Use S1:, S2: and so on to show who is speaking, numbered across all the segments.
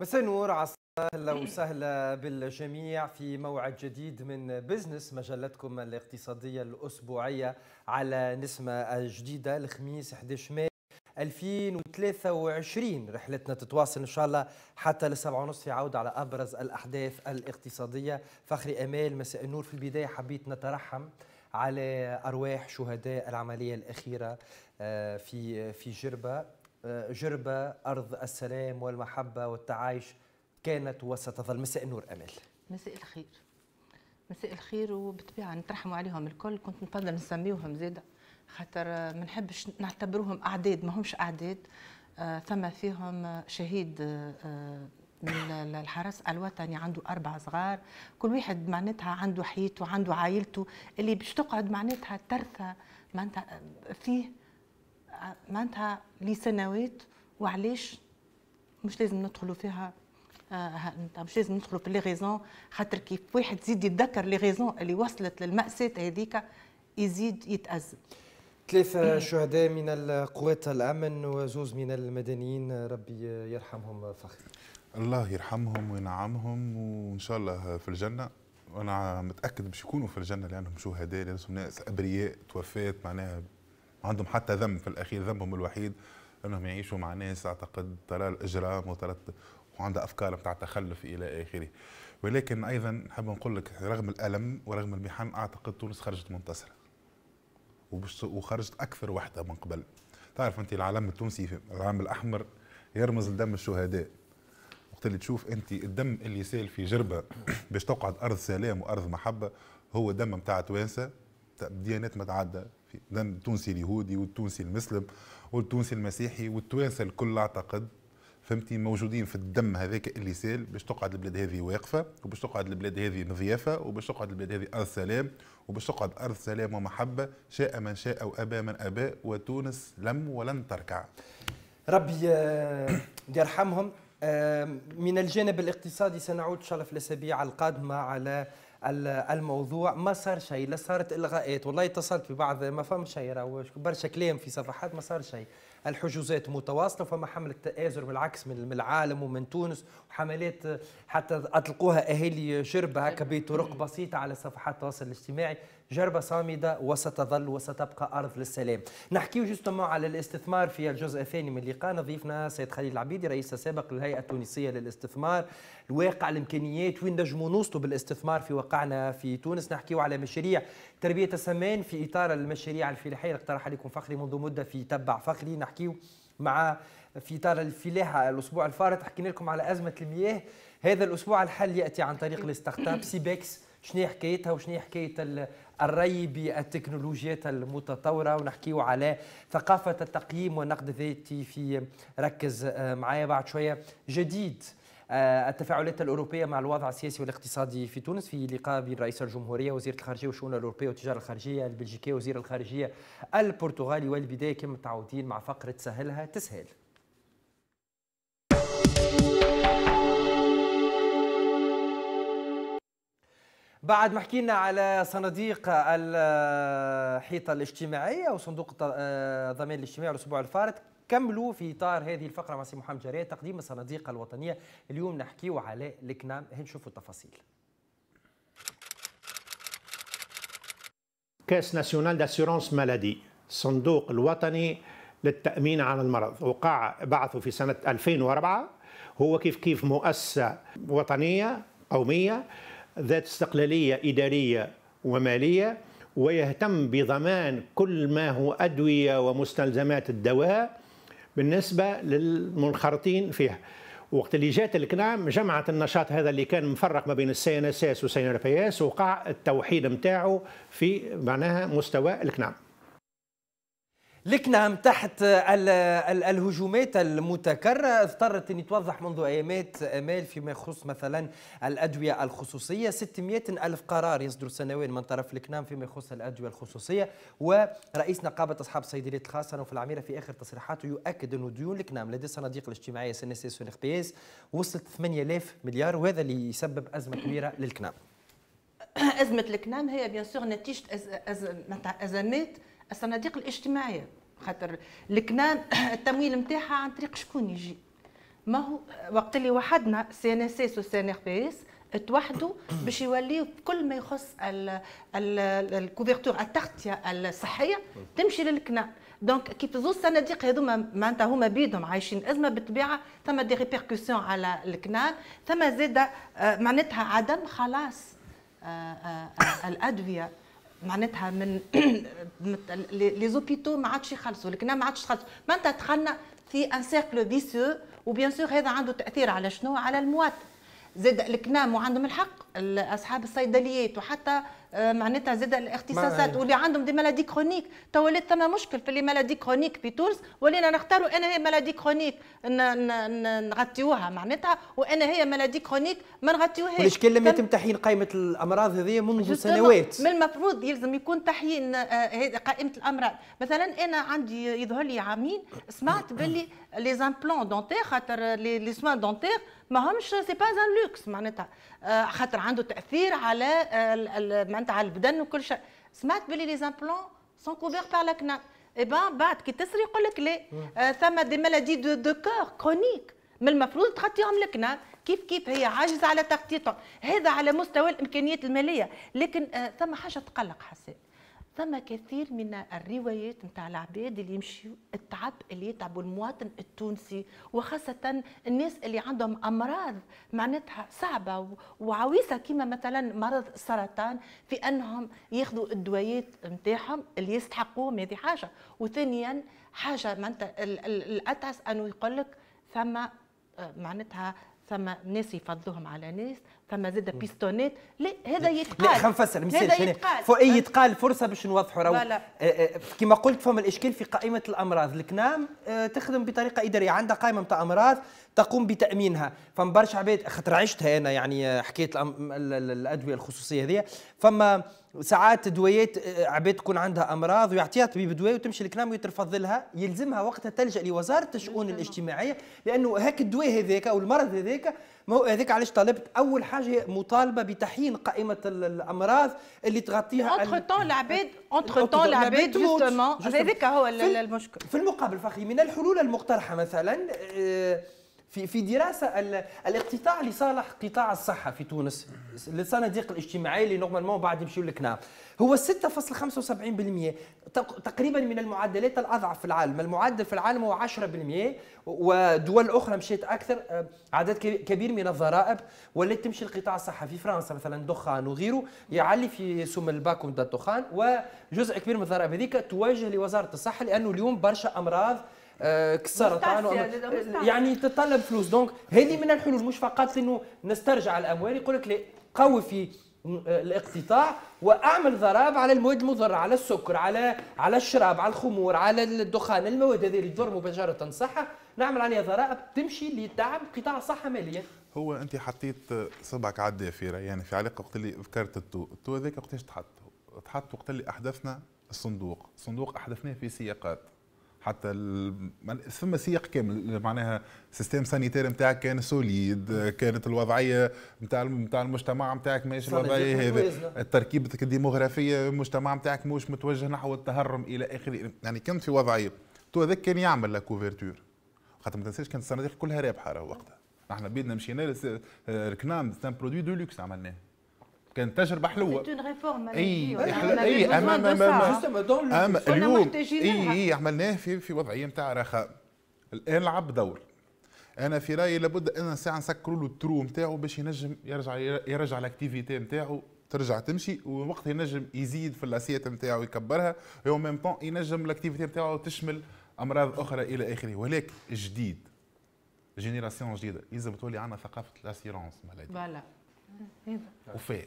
S1: مساء النور اهلا وسهلا بالجميع في موعد جديد من بزنس مجلتكم الاقتصاديه الاسبوعيه على نسمه جديده الخميس 11 مايو 2023 رحلتنا تتواصل ان شاء الله حتى للسبعة ونص في عودة على ابرز الاحداث الاقتصاديه فخري امال مساء النور في البدايه حبيت نترحم على ارواح شهداء العمليه الاخيره آه، في في جربه آه، جربة أرض السلام والمحبة والتعايش كانت وستظل مساء النور أمل
S2: مساء الخير
S3: مساء الخير وبالطبيعة نترحموا عليهم الكل كنت نفضل نسميوهم زادة خاطر آه، ما نحبش نعتبروهم أعداد ما همش أعداد آه ثم فيهم شهيد آه من آه، الحرس الوطني عنده أربع صغار كل واحد معناتها عنده حياته عنده عائلته اللي باش تقعد معناتها ترثى معناتها فيه معناتها لسنوات وعلاش مش لازم ندخلوا فيها آه مش لازم ندخلوا في لي غيزون خاطر كيف واحد يزيد يتذكر لي غيزون اللي وصلت للمأساة هذيك يزيد يتأزم ثلاثة إيه.
S1: شهداء من قوات الأمن وزوز من المدنيين ربي يرحمهم
S4: فخر الله يرحمهم وينعمهم وإن شاء الله في الجنة وأنا متأكد باش يكونوا في الجنة لأنهم شهداء لأنهم ناس أبرياء توفات معناها عندهم حتى ذنب في الاخير ذنبهم الوحيد انهم يعيشوا مع ناس اعتقد ترى الاجرام وترى وعندها افكار بتاع تخلف الى اخره ولكن ايضا نحب نقول لك رغم الالم ورغم المحن اعتقد تونس خرجت منتصره وخرجت اكثر وحده من قبل تعرف انت العلم التونسي العلم الاحمر يرمز لدم الشهداء وقت اللي تشوف انت الدم اللي سال في جربه باش تقعد ارض سلام وارض محبه هو دم نتاع توانسه ديانات متعدده اذا التونسي اليهودي والتونسي المسلم والتونسي المسيحي والتوانسه الكل اعتقد فهمتي موجودين في الدم هذاك اللي سال باش تقعد البلاد هذه واقفه وباش تقعد البلاد هذه مضيافه وباش تقعد البلاد هذه ارض سلام وباش تقعد ارض سلام ومحبه شاء من شاء وابى من ابى وتونس لم ولن تركع. ربي آه،
S1: يرحمهم آه، من الجانب الاقتصادي سنعود ان شاء الله في الاسابيع القادمه على الموضوع ما صار شيء لا صارت الغاءات والله اتصلت ببعض ما فهم شيء برشا كلام في صفحات ما صار شيء الحجوزات متواصله فما حمله تآزر بالعكس من العالم ومن تونس وحملات حتى اطلقوها اهالي شربه هكا بطرق بسيطه على صفحات التواصل الاجتماعي جربة صامدة وستظل وستبقى أرض للسلام نحكي جوستمون على الاستثمار في الجزء الثاني من اللقاء نظيفنا سيد خليل العبيدي رئيس السابق للهيئة التونسية للاستثمار الواقع الإمكانيات وين نجموا نوصلوا بالاستثمار في واقعنا في تونس نحكيو على مشاريع تربية السمان في إطار المشاريع الفلاحية اللي اقترح عليكم فخري منذ مدة في تبع فخري نحكيو مع في اطار الفلاحه الاسبوع الفارط حكينا لكم على ازمه المياه هذا الاسبوع الحل ياتي عن طريق الستارت اب سيبكس شنو هي حكايتها وشنو هي حكايه الري بالتكنولوجيات المتطورة ونحكيه على ثقافة التقييم والنقد الذاتي في ركز آه، معايا بعد شوية جديد آه، التفاعلات الأوروبية مع الوضع السياسي والاقتصادي في تونس في لقاء بين رئيس الجمهورية وزير الخارجية والشؤون الأوروبية والتجارة الخارجية البلجيكية وزير الخارجية البرتغالي والبداية كما متعودين مع فقرة سهلها تسهل بعد ما حكينا على صناديق الحيطة الاجتماعية وصندوق الضمان آه، الاجتماعي الأسبوع الفارط كملوا في إطار هذه الفقرة مع سي محمد جريه تقديم الصناديق الوطنية اليوم نحكيو على الكنام هنشوفوا التفاصيل
S5: كاس ناسيونال داسيورانس مالادي الصندوق الوطني للتأمين على المرض وقع بعثه في سنة 2004 هو كيف كيف مؤسسة وطنية قومية ذات استقلاليه اداريه وماليه ويهتم بضمان كل ما هو ادويه ومستلزمات الدواء بالنسبه للمنخرطين فيها وقت اللي جات الكنعم جمعت النشاط هذا اللي كان مفرق ما بين السي ان اس اس ان
S1: وقع التوحيد نتاعو في معناها مستوى الكنعم لكنهم تحت الهجومات المتكررة اضطرت أن يتوضح منذ أيامات آمال فيما يخص مثلا الأدوية الخصوصية 600 ألف قرار يصدر سنويا من طرف الكنام فيما يخص الأدوية الخصوصية ورئيس نقابة أصحاب الصيدليات الخاصة نوف العميرة في آخر تصريحاته يؤكد أن ديون الكنام لدى الصناديق الاجتماعية سي اس اس بي اس وصلت 8000 مليار وهذا اللي يسبب أزمة كبيرة للكنام
S3: أزمة الكنام هي بيان سور نتيجة أز... أز... أزمات الصناديق الاجتماعيه خاطر الكنان التمويل نتاعها عن طريق شكون يجي ما هو وقت اللي وحدنا سي ان اس اس وسي ان ار بي اس توحدوا باش يوليوا كل ما يخص الكوفرتور التغطيه الصحيه تمشي للكنا دونك كي زوز الصناديق هذوما معناتها هما بيدهم عايشين ازمه بالطبيعه ثم دي ريبيركسيون على الكنان ثم زاده آه، معناتها عدم خلاص آه، آه، الادويه معناتها من لي زوبيتو ما عادش يخلصوا لكن ما عادش تخلصوا انت دخلنا في ان سيركل فيسيو وبيان سور هذا عنده تاثير على شنو على المواطن زاد الكنام وعندهم الحق اصحاب الصيدليات وحتى آه، معناتها زاد الاختصاصات واللي عندهم دي مالادي كرونيك تو ولات ثم مشكل في لي مالادي كرونيك في تونس ولينا نختاروا انا هي مالادي كرونيك نغطيوها معناتها وانا هي مالادي كرونيك ما نغطيوهاش والاشكال لم يتم
S1: تحيين قائمه الامراض هذه منذ سنوات من
S3: المفروض يلزم يكون تحيين آه، قائمه الامراض مثلا انا عندي يظهر لي عامين سمعت باللي لي زامبلون دونتير خاطر لي سوان دونتير ماهمش سي با ان لوكس معناتها آه، خاطر عنده تاثير على آه، معناتها على البدن وكل شيء سمعت بلي لي زامبلون سون كوفير بار لا اي بان بعد كي تسري يقول لك لا آه، ثم دي مالادي دو, دو كور كرونيك من المفروض تغطيهم الكنان كيف كيف هي عاجزه على تغطيتهم هذا على مستوى الامكانيات الماليه لكن ثم حاجه تقلق حسيت فما كثير من الروايات نتاع العباد اللي يمشي التعب اللي يتعبوا المواطن التونسي وخاصة الناس اللي عندهم أمراض معناتها صعبة وعويصة كما مثلا مرض السرطان في أنهم ياخذوا الدويات نتاعهم اللي يستحقوهم هذه حاجة وثانيا حاجة معناتها الأتعس أنه يقول لك ثم آه، معناتها ثم ناس يفضلوهم على ناس فما زاد بيستونات لا هذا يتقال لا خلينا نفسر هذا يتقال فوق
S1: يتقال فرصه باش نوضحوا راهو آه، آه، كما قلت فما الاشكال في قائمه الامراض الكنام آه، تخدم بطريقه اداريه عندها قائمه نتاع امراض تقوم بتامينها فما برشا عباد خاطر عشتها انا يعني حكايه الادويه الخصوصيه هذه فما ساعات دويات عباد تكون عندها امراض ويعطيها طبيب دواء وتمشي للكنام ويترفض لها يلزمها وقتها تلجا لوزاره الشؤون الاجتماعيه لانه هاك الدواء هذاك او المرض هذاك ما هو هذيك علاش طالبت اول حاجه مطالبه بتحيين قائمه الامراض اللي تغطيها اونتر
S3: تون العباد اونتر تون العباد جوستومون هذاك هو المشكل
S1: في المقابل فخي من الحلول المقترحه مثلا آه، في في دراسه الاقتطاع لصالح قطاع الصحه في تونس للصناديق الاجتماعيه اللي نورمالمون بعد يمشيوا للكناب هو 6.75% تقريبا من المعدلات الاضعف في العالم، المعدل في العالم هو 10% ودول اخرى مشيت اكثر آه، عدد كبير من الضرائب ولات تمشي لقطاع الصحه في فرنسا مثلا دخان وغيره يعلي في سم الباكو تاع الدخان وجزء كبير من الضرائب هذيك توجه لوزاره الصحه لانه اليوم برشا امراض آه، كالسرطان يعني تتطلب فلوس دونك هذه من الحلول مش فقط انه نسترجع الاموال يقول لك لا قوي في آه، الاقتطاع واعمل ضراب على المواد المضره على السكر على على الشراب على الخمور على الدخان المواد هذه اللي تضر مباشره الصحه نعمل عليها ضرائب تمشي لدعم قطاع الصحه ماليا
S4: هو انت حطيت صبعك على الدافيره يعني في علاقه وقت اللي ذكرت التو التو هذاك وقتاش تحط تحط وقت اللي احدثنا الصندوق الصندوق احدثناه في سياقات حتى ثم سياق كامل معناها سيستم سانيتير نتاعك كان سوليد كانت الوضعيه نتاع نتاع المجتمع نتاعك ماشي الوضعيه هذا نعم. تركيبتك الديموغرافيه المجتمع نتاعك مش متوجه نحو التهرم الى اخره يعني كنت في وضعيه تو هذاك كان يعمل لا كوفرتور خاطر ما تنساش كانت الصناديق كلها رابحه وقتها احنا بيدنا مشينا ركنا سان برودوي دو لوكس عملناه كانت تجربه حلوه
S3: اي اي اما اما اما اليوم اي اي
S4: عملناه في في وضعيه نتاع رخاء الان لعب دور انا في رايي لابد ان ساعه نسكروا له الترو نتاعو باش ينجم يرجع يرجع الاكتيفيتي نتاعو ترجع تمشي ووقتها ينجم يزيد في الاسيت نتاعو يكبرها و ميم طون ينجم الاكتيفيتي نتاعو تشمل امراض اخرى الى اخره ولكن جديد جينيراسيون جديده لازم تولي عندنا ثقافه الاسيرونس فوالا وفيه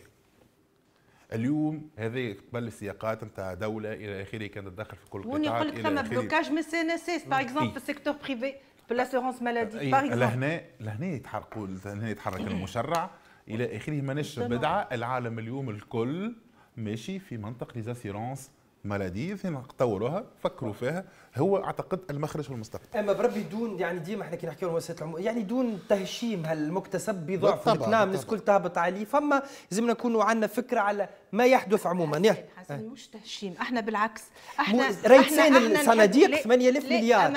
S4: اليوم هذه قبل السياقات نتاع دوله الى اخره كانت تدخل في كل قطاع وين يقول لك ثم بلوكاج
S3: من سي ان اس اس باغ اكزومبل في السيكتور بريفي في لاسيغونس مالادي باغ اكزومبل لهنا
S4: لهنا يتحركوا لهنا يتحرك المشرع الى اخره ماناش بدعه العالم اليوم الكل ماشي في منطق ليزاسيرونس مالادي تطوروها فكروا فيها هو اعتقد المخرج في
S1: اما بربي دون يعني ديما احنا كي نحكيو وسائل العموم يعني دون تهشيم هالمكتسب بضعف الكلام نعم، الناس الكل تهبط عليه فما لازمنا نكونوا عندنا فكره على ما يحدث عموما حسن, يعني. حسن مش تهشيم احنا
S3: بالعكس احنا رئيسين الصناديق 8000 مليار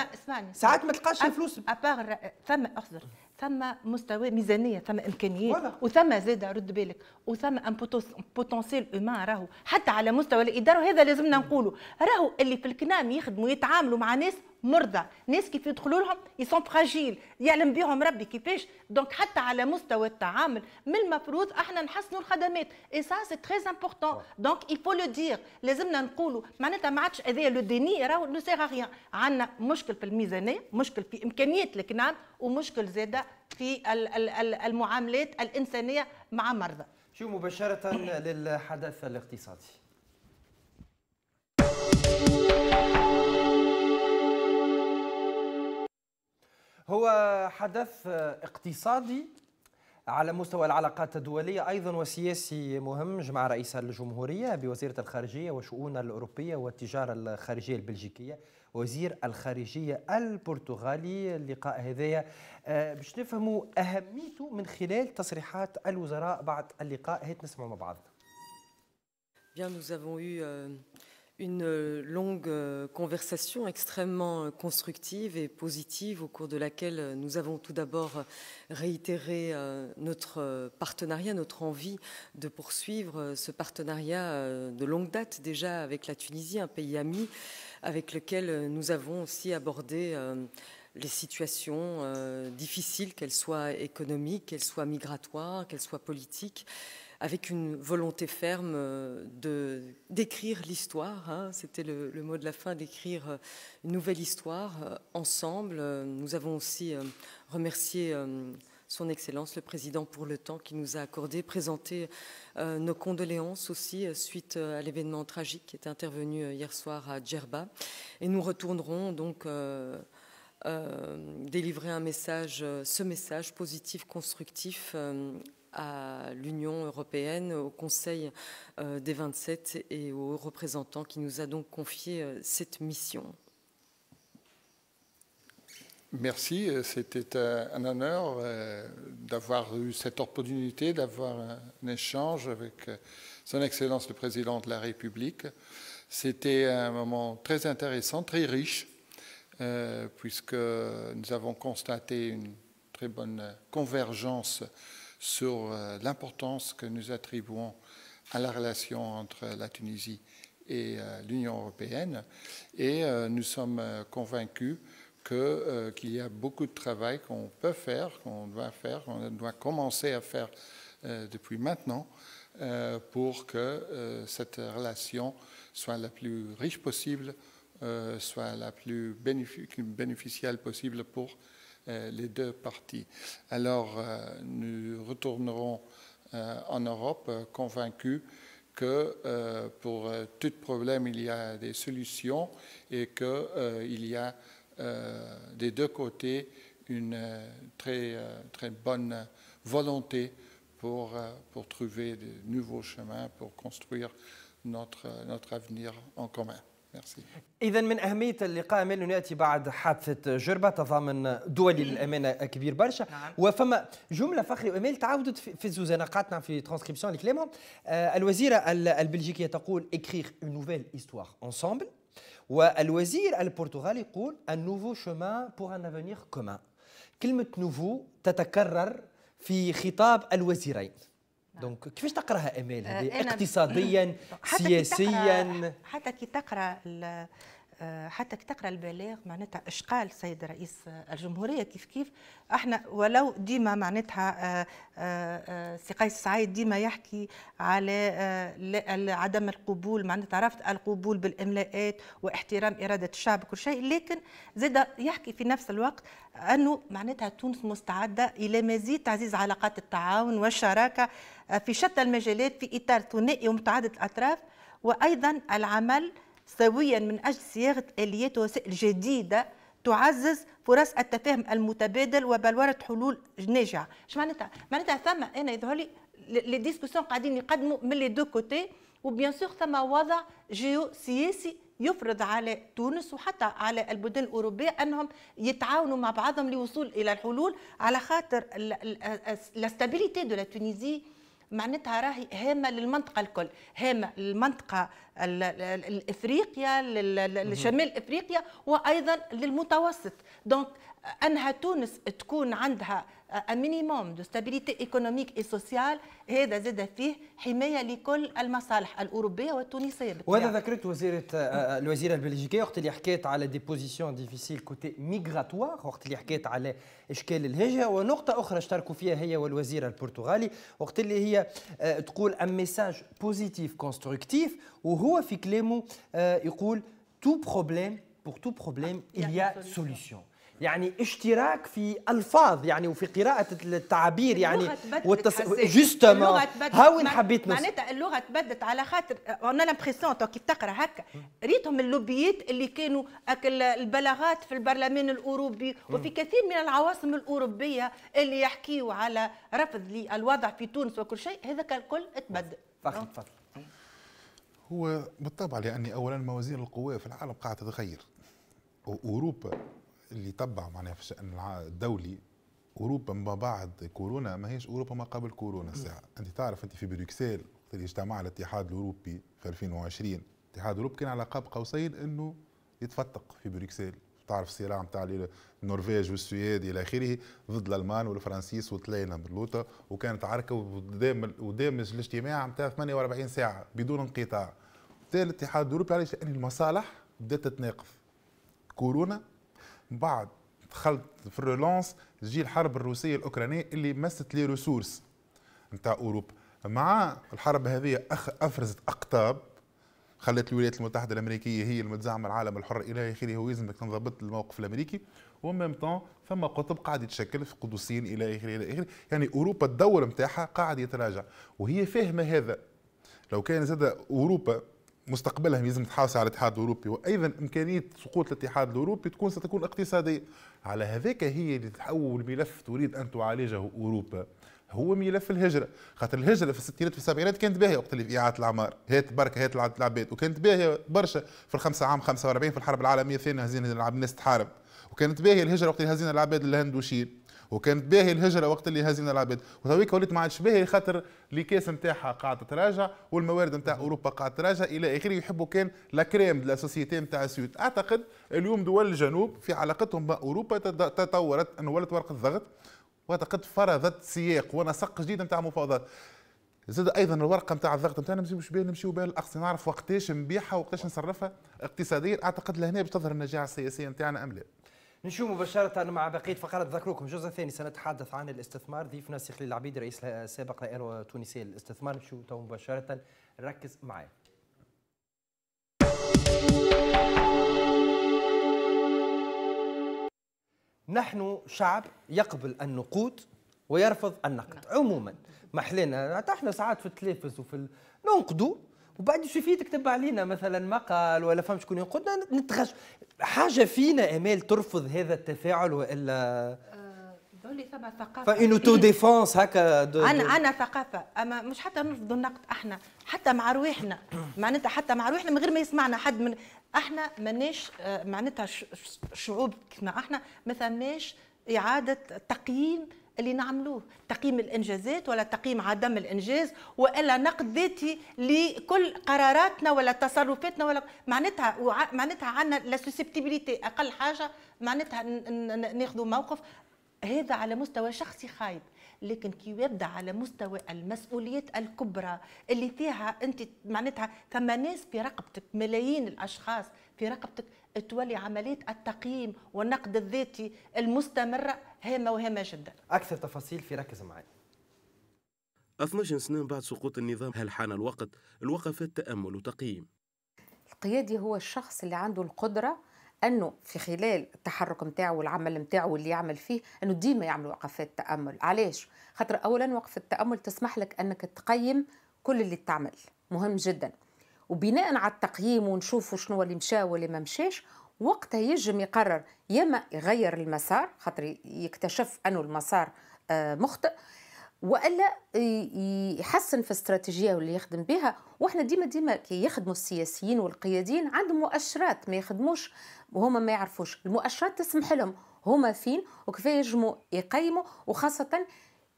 S3: ساعات ما تلقاش الفلوس ابار ثم احضر ثم مستوى ميزانيه ثم امكانيات وثم زاد رد بالك وثم ان بوتونسيال اومان راهو حتى على مستوى الاداره وهذا لازمنا نقوله راهو اللي في الكنام يخدموا يتعاملوا يتعاملوا مع ناس مرضى ناس كيف يدخلوا لهم يسون فراجيل يعلم بهم ربي كيفاش دونك حتى على مستوى التعامل من المفروض احنا نحسنوا الخدمات اي سا سي تري امبورطون دونك فو لو دير لازمنا نقولوا معناتها ما عادش هذايا لو ديني راهو نو سيغ ريان عندنا مشكل في الميزانيه مشكل في امكانيات الكنان ومشكل زاده في المعاملات الانسانيه مع مرضى
S1: شو مباشره للحدث الاقتصادي هو حدث اقتصادي على مستوى العلاقات الدولية أيضا وسياسي مهم جمع رئيس الجمهورية بوزيرة الخارجية وشؤون الأوروبية والتجارة الخارجية البلجيكية وزير الخارجية البرتغالي اللقاء هذايا آه، باش نفهموا أهميته من خلال تصريحات الوزراء بعد اللقاء هات نسمعوا مع بعضنا
S6: Bien, nous avons eu euh, une euh, longue euh, conversation extrêmement euh, constructive et positive au cours de laquelle nous avons tout d'abord réitéré notre partenariat, notre envie de poursuivre ce partenariat de longue date déjà avec la Tunisie, un pays ami avec lequel nous avons aussi abordé les situations difficiles, qu'elles soient économiques, qu'elles soient migratoires, qu'elles soient politiques avec une volonté ferme euh, de d'écrire l'histoire. Hein. C'était le, mot de la fin, d'écrire euh, une nouvelle histoire euh, ensemble. Nous avons aussi remercié son Excellence le Président pour le temps qu'il nous a accordé, présenté nos condoléances aussi suite à l'événement tragique qui est intervenu hier soir à Djerba. Et nous retournerons donc délivrer un message, ce message positif, constructif à l'Union européenne, au Conseil euh, des 27 et aux représentants qui nous a donc confié euh, cette mission.
S7: Merci, euh, c'était un, honneur d'avoir eu cette opportunité, d'avoir un, échange avec Son Excellence le Président de la République. C'était un moment très intéressant, très riche, puisque nous avons constaté une très bonne convergence sur euh, l'importance que nous attribuons à la relation entre la Tunisie et euh, l'Union européenne. Et euh, nous sommes convaincus qu'il y a beaucoup de travail qu'on peut faire, qu'on doit faire, qu'on doit commencer à faire depuis maintenant pour que cette relation soit la plus riche possible, soit la plus bénéficiale possible pour euh, les deux parties. Alors euh, nous retournerons euh, en Europe convaincus que pour tout problème, il y a des solutions et qu'il y a des deux côtés une très, très bonne volonté pour, pour trouver de nouveaux chemins, pour construire notre, notre avenir en commun.
S1: إذا من أهمية اللقاء أمل نأتي بعد حادثة جربة تضامن دولي للأمانة كبير برشا نعم. وفما جملة فخري أمل تعاودت في الزوزانة قاتنا في ترانسكريبسيون لكلامهم آه الوزيرة البلجيكية تقول écrire أون نوفيل histoire ensemble والوزير البرتغالي يقول أن نوفو chemin بور أن avenir كومان كلمة نوفو تتكرر في خطاب الوزيرين دونك نعم. كيفاش تقراها امال هذه آه، اقتصاديا سياسيا
S3: حتى كي تقرا آه، حتى تقرا البلاغ معناتها اشقال سيد رئيس الجمهوريه كيف كيف احنا ولو ديما معناتها آه، آه، سي قيس سعيد ديما يحكي على عدم القبول معناتها رفض القبول بالاملاءات واحترام اراده الشعب وكل شيء لكن زاد يحكي في نفس الوقت انه معناتها تونس مستعده الى مزيد تعزيز علاقات التعاون والشراكه في شتى المجالات في اطار ثنائي ومتعدد الاطراف وايضا العمل سويا من أجل صياغة آليات ووسائل جديدة تعزز فرص التفاهم المتبادل وبلورة حلول ناجعة اش معناتها معناتها ثم انا يظهر لي لي ديسكسيون قاعدين يقدموا من لي دو كوتي وبيان سور ثم وضع جيو سياسي يفرض على تونس وحتى على البلدان الاوروبيه انهم يتعاونوا مع بعضهم للوصول الى الحلول على خاطر لاستابيليتي دو لا تونيزي معناتها راهي هامه للمنطقه الكل هامه للمنطقه الافريقيا لشمال افريقيا وايضا للمتوسط دونك انها تونس تكون عندها آه مينيموم دو ستابيليتي ايكونوميك اي سوسيال هذا زاد فيه حمايه لكل المصالح الاوروبيه والتونسيه وهذا
S1: ذكرت وزيره الوزيره البلجيكيه وقت اللي حكيت على دي بوزيسيون ديفيسيل كوتي ميغراتوار وقت اللي حكيت على اشكال الهجره ونقطه اخرى اشتركوا فيها هي والوزيره البرتغالي وقت اللي هي تقول ان ميساج بوزيتيف كونستركتيف وهو في كلامه يقول تو بروبليم بور تو بروبليم il y a solution. يعني اشتراك في الفاظ يعني وفي قراءه التعابير يعني والتص... جوستومون هاوين حبيت نص معناتها
S3: اللغه تبدلت على خاطر انا لامبريسيون تو كي تقرا هكا ريتهم اللوبيات اللي كانوا اكل البلاغات في البرلمان الاوروبي وفي كثير من العواصم الاوروبيه اللي يحكيوا على رفض للوضع في تونس وكل شيء هذاك الكل تبدل تفضل
S8: تفضل نعم.
S4: هو بالطبع لاني اولا موازين القوى في العالم قاعده تتغير واوروبا اللي تبع معناها في الشان الدولي اوروبا ما بعد كورونا ما هيش اوروبا ما قبل كورونا ساعه انت تعرف انت في بروكسل وقت اللي اجتمع الاتحاد الاوروبي في 2020 الاتحاد الاوروبي كان على قاب قوسين انه يتفتق في بروكسل تعرف الصراع نتاع النرويج والسويد الى اخره ضد الالمان والفرنسيس وطلينا من وكانت عركه ودامج الاجتماع نتاع 48 ساعه بدون انقطاع بالتالي الاتحاد الاوروبي علاش لان المصالح بدات تتناقض كورونا من بعد دخلت في الرولانس تجي الحرب الروسيه الاوكرانيه اللي مست لي ريسورس نتاع اوروبا مع الحرب هذه افرزت اقطاب خلت الولايات المتحده الامريكيه هي المتزعمه العالم الحر الى اخره هو يلزمك تنضبط الموقف الامريكي وميم طون فما قطب قاعد يتشكل في قدسين الى اخره الى اخره يعني اوروبا الدور نتاعها قاعد يتراجع وهي فاهمه هذا لو كان زاد اوروبا مستقبلهم يلزم تحافظ على الاتحاد الاوروبي وايضا امكانيه سقوط الاتحاد الاوروبي تكون ستكون اقتصاديه على هذاك هي اللي تحول ملف تريد ان تعالجه اوروبا هو ملف الهجره خاطر الهجره في الستينات في السبعينات كانت باهيه وقت اللي اعاده الاعمار هات بركه هات العباد وكانت باهيه برشا في الخمسه عام 45 في الحرب العالميه الثانيه هزينا الناس تحارب وكانت باهيه الهجره وقت اللي هزينا العباد للهند وشيل وكانت باهي الهجره وقت اللي هزينا العباد وتويك وليت ما عادش باهي خاطر الكاس نتاعها قاعده تراجع والموارد نتاع اوروبا قاعده تراجع الى اخره يحبوا كان لا كريم لا سوسيتي نتاع السود اعتقد اليوم دول الجنوب في علاقتهم مع اوروبا تطورت ان ولت ورقه ضغط واعتقد فرضت سياق ونسق جديد نتاع مفاوضات زاد ايضا الورقه نتاع الضغط نتاعنا مش بها نمشيو بها الاقصى نعرف وقتاش نبيعها وقتاش نصرفها اقتصاديا اعتقد لهنا باش تظهر النجاعه السياسيه نتاعنا ام لا
S1: نشوف مباشرة مع بقية فقرات
S4: ذكركم الجزء الثاني سنتحدث عن الاستثمار
S1: ضيفنا خليل العبيد رئيس سابق لإيرو تونسي للاستثمار نشوف تو مباشرة ركز معي نحن شعب يقبل النقود ويرفض النقد نعم. عموما ما احنا ساعات في التلفز وفي ننقدوا وبعد فيه تكتب علينا مثلا مقال ولا فهم شكون ينقدنا نتغش حاجه فينا امال ترفض هذا التفاعل والا
S3: ظل آه، ثم ثقافه فان تو
S1: ديفونس هكا دو انا انا
S3: ثقافه اما مش حتى نرفض النقد احنا حتى مع رواحنا معناتها حتى مع رواحنا من غير ما يسمعنا حد من احنا ماناش آه، معناتها شعوب كما احنا ما ثماش اعاده تقييم اللي نعملوه تقييم الانجازات ولا تقييم عدم الانجاز والا نقد ذاتي لكل قراراتنا ولا تصرفاتنا ولا معناتها وع... معناتها عندنا لا سوسيبتيبيليتي اقل حاجه معناتها ناخذ موقف هذا على مستوى شخصي خايب لكن كي يبدا على مستوى المسؤوليات الكبرى اللي فيها انت معناتها ثم ناس في رقبتك ملايين الاشخاص في رقبتك تولي عمليه التقييم والنقد الذاتي المستمره هامه وهامه جدا.
S1: اكثر تفاصيل في ركز معي.
S8: 12 سنة بعد سقوط النظام هل حان الوقت الوقفات تأمل وتقييم
S2: القيادي هو الشخص اللي عنده القدرة انه في خلال التحرك نتاعو والعمل نتاعو واللي يعمل فيه انه ديما يعمل وقفات تامل علاش خاطر اولا وقفه التامل تسمح لك انك تقيم كل اللي تعمل مهم جدا وبناء على التقييم ونشوفوا شنو اللي مشى واللي ما مشاش وقتها يجم يقرر يا اما يغير المسار خاطر يكتشف انه المسار آه، مخطئ والا يحسن في الاستراتيجيه واللي يخدم بها واحنا ديما ديما كي يخدموا السياسيين والقياديين عندهم مؤشرات ما يخدموش وهما ما يعرفوش المؤشرات تسمح لهم هما فين وكيف يجموا يقيموا وخاصه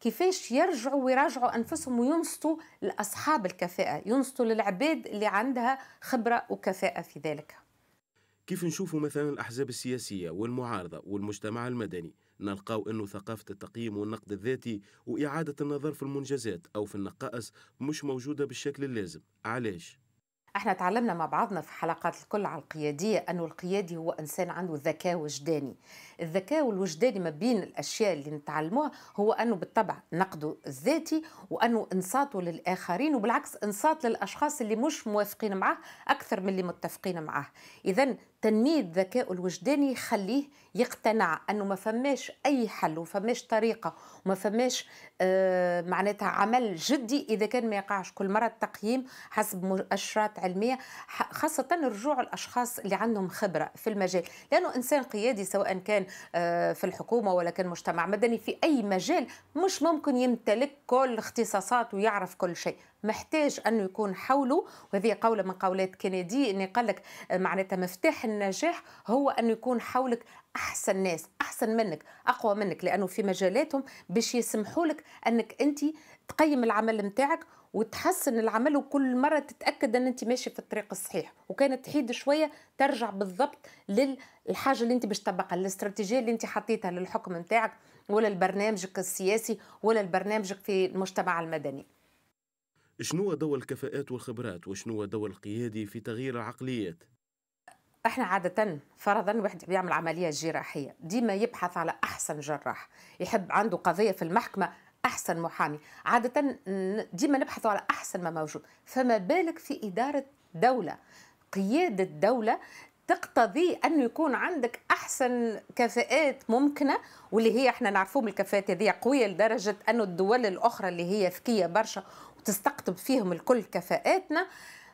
S2: كيفاش يرجعوا ويراجعوا انفسهم وينصتوا لاصحاب الكفاءه ينصتوا للعباد اللي عندها خبره وكفاءه في ذلك
S8: كيف نشوفوا مثلا الاحزاب السياسيه والمعارضه والمجتمع المدني نلقاو انه ثقافه التقييم والنقد الذاتي واعاده النظر في المنجزات او في النقائص مش موجوده بالشكل اللازم علاش
S2: احنا تعلمنا مع بعضنا في حلقات الكل على القيادية أن القيادي هو إنسان عنده ذكاء وجداني الذكاء والوجداني ما بين الأشياء اللي نتعلموها هو أنه بالطبع نقده الذاتي وأنه إنصاته للآخرين وبالعكس إنصات للأشخاص اللي مش موافقين معه أكثر من اللي متفقين معه إذا تنمية ذكائه الوجداني يخليه يقتنع انه ما فماش اي حل وفماش طريقه وما فماش آه معناتها عمل جدي اذا كان ما يقعش كل مره التقييم حسب مؤشرات علميه خاصه رجوع الاشخاص اللي عندهم خبره في المجال لانه انسان قيادي سواء كان آه في الحكومه ولا كان مجتمع مدني في اي مجال مش ممكن يمتلك كل اختصاصات ويعرف كل شيء محتاج انه يكون حوله وهذه قوله من قولات كندي اني قال لك آه، معناتها مفتاح النجاح هو انه يكون حولك احسن ناس احسن منك اقوى منك لانه في مجالاتهم باش يسمحوا لك انك انت تقيم العمل نتاعك وتحسن العمل وكل مرة تتأكد أن أنت ماشي في الطريق الصحيح وكانت تحيد شوية ترجع بالضبط للحاجة اللي أنت باش تطبقها الاستراتيجية اللي أنت حطيتها للحكم نتاعك ولا لبرنامجك السياسي ولا لبرنامجك في المجتمع المدني
S8: شنو دور الكفاءات والخبرات وشنو دور القيادي في تغيير العقليات
S2: احنا عادة فرضا واحد بيعمل عملية جراحية ديما يبحث على أحسن جراح يحب عنده قضية في المحكمة أحسن محامي عادة ديما نبحث على أحسن ما موجود فما بالك في إدارة دولة قيادة دولة تقتضي أنه يكون عندك أحسن كفاءات ممكنة واللي هي احنا نعرفوه من الكفاءات هذه قوية لدرجة أنه الدول الأخرى اللي هي ذكية برشا وتستقطب فيهم الكل كفاءاتنا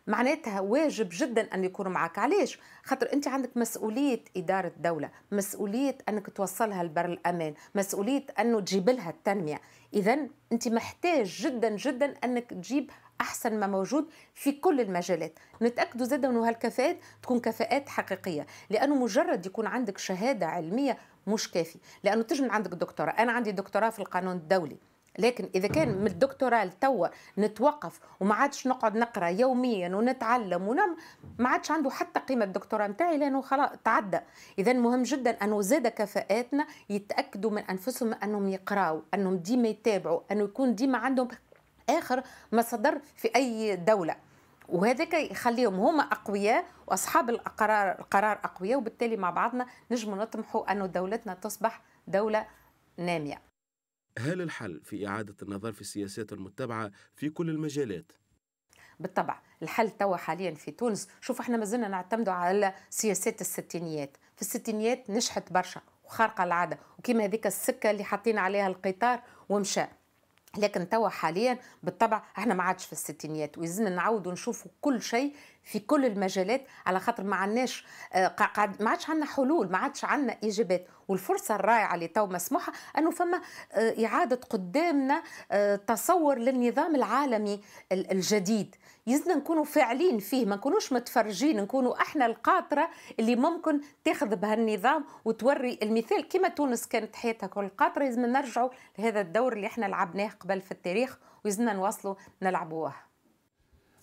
S2: معناتها واجب جدا ان يكونوا معك علاش خاطر انت عندك مسؤوليه اداره دوله مسؤوليه انك توصلها لبر الامان مسؤوليه انه تجيب لها التنميه اذا انت محتاج جدا جدا انك تجيب احسن ما موجود في كل المجالات نتاكدوا زاد انه هالكفاءات تكون كفاءات حقيقيه لانه مجرد يكون عندك شهاده علميه مش كافي لانه تجي من عندك دكتوراه انا عندي دكتوراه في القانون الدولي لكن اذا كان من الدكتوراه توا نتوقف وما عادش نقعد نقرا يوميا ونتعلم ونم ما عادش عنده حتى قيمه الدكتوراه نتاعي لانه خلاص تعدى اذا مهم جدا انه زاد كفاءاتنا يتاكدوا من انفسهم انهم يقراوا انهم ديما يتابعوا انه يكون ديما عندهم اخر مصدر في اي دوله وهذاك يخليهم هما اقوياء واصحاب القرار القرار اقوياء وبالتالي مع بعضنا نجم نطمحوا أن دولتنا تصبح دوله ناميه
S8: هل الحل في إعادة النظر في السياسات المتبعة في كل المجالات؟
S2: بالطبع الحل توا حاليا في تونس شوف احنا مازلنا نعتمدوا على سياسات الستينيات في الستينيات نجحت برشا وخارقه العاده وكما هذيك السكه اللي حاطين عليها القطار ومشى لكن توا حاليا بالطبع احنا ما عادش في الستينيات ويزن نعود ونشوف كل شيء في كل المجالات على خاطر ما عندناش آه، ما عادش عندنا حلول ما عادش عندنا اجابات والفرصه الرائعه اللي تو مسموحه انه فما آه، اعاده قدامنا آه، تصور للنظام العالمي الجديد يزنا نكونوا فاعلين فيه ما نكونوش متفرجين نكونوا احنا القاطره اللي ممكن تاخذ بها النظام وتوري المثال كما تونس كانت حياتها كل قاطره لازم نرجعوا لهذا الدور اللي احنا لعبناه قبل في التاريخ ويزنا نواصلوا نلعبوه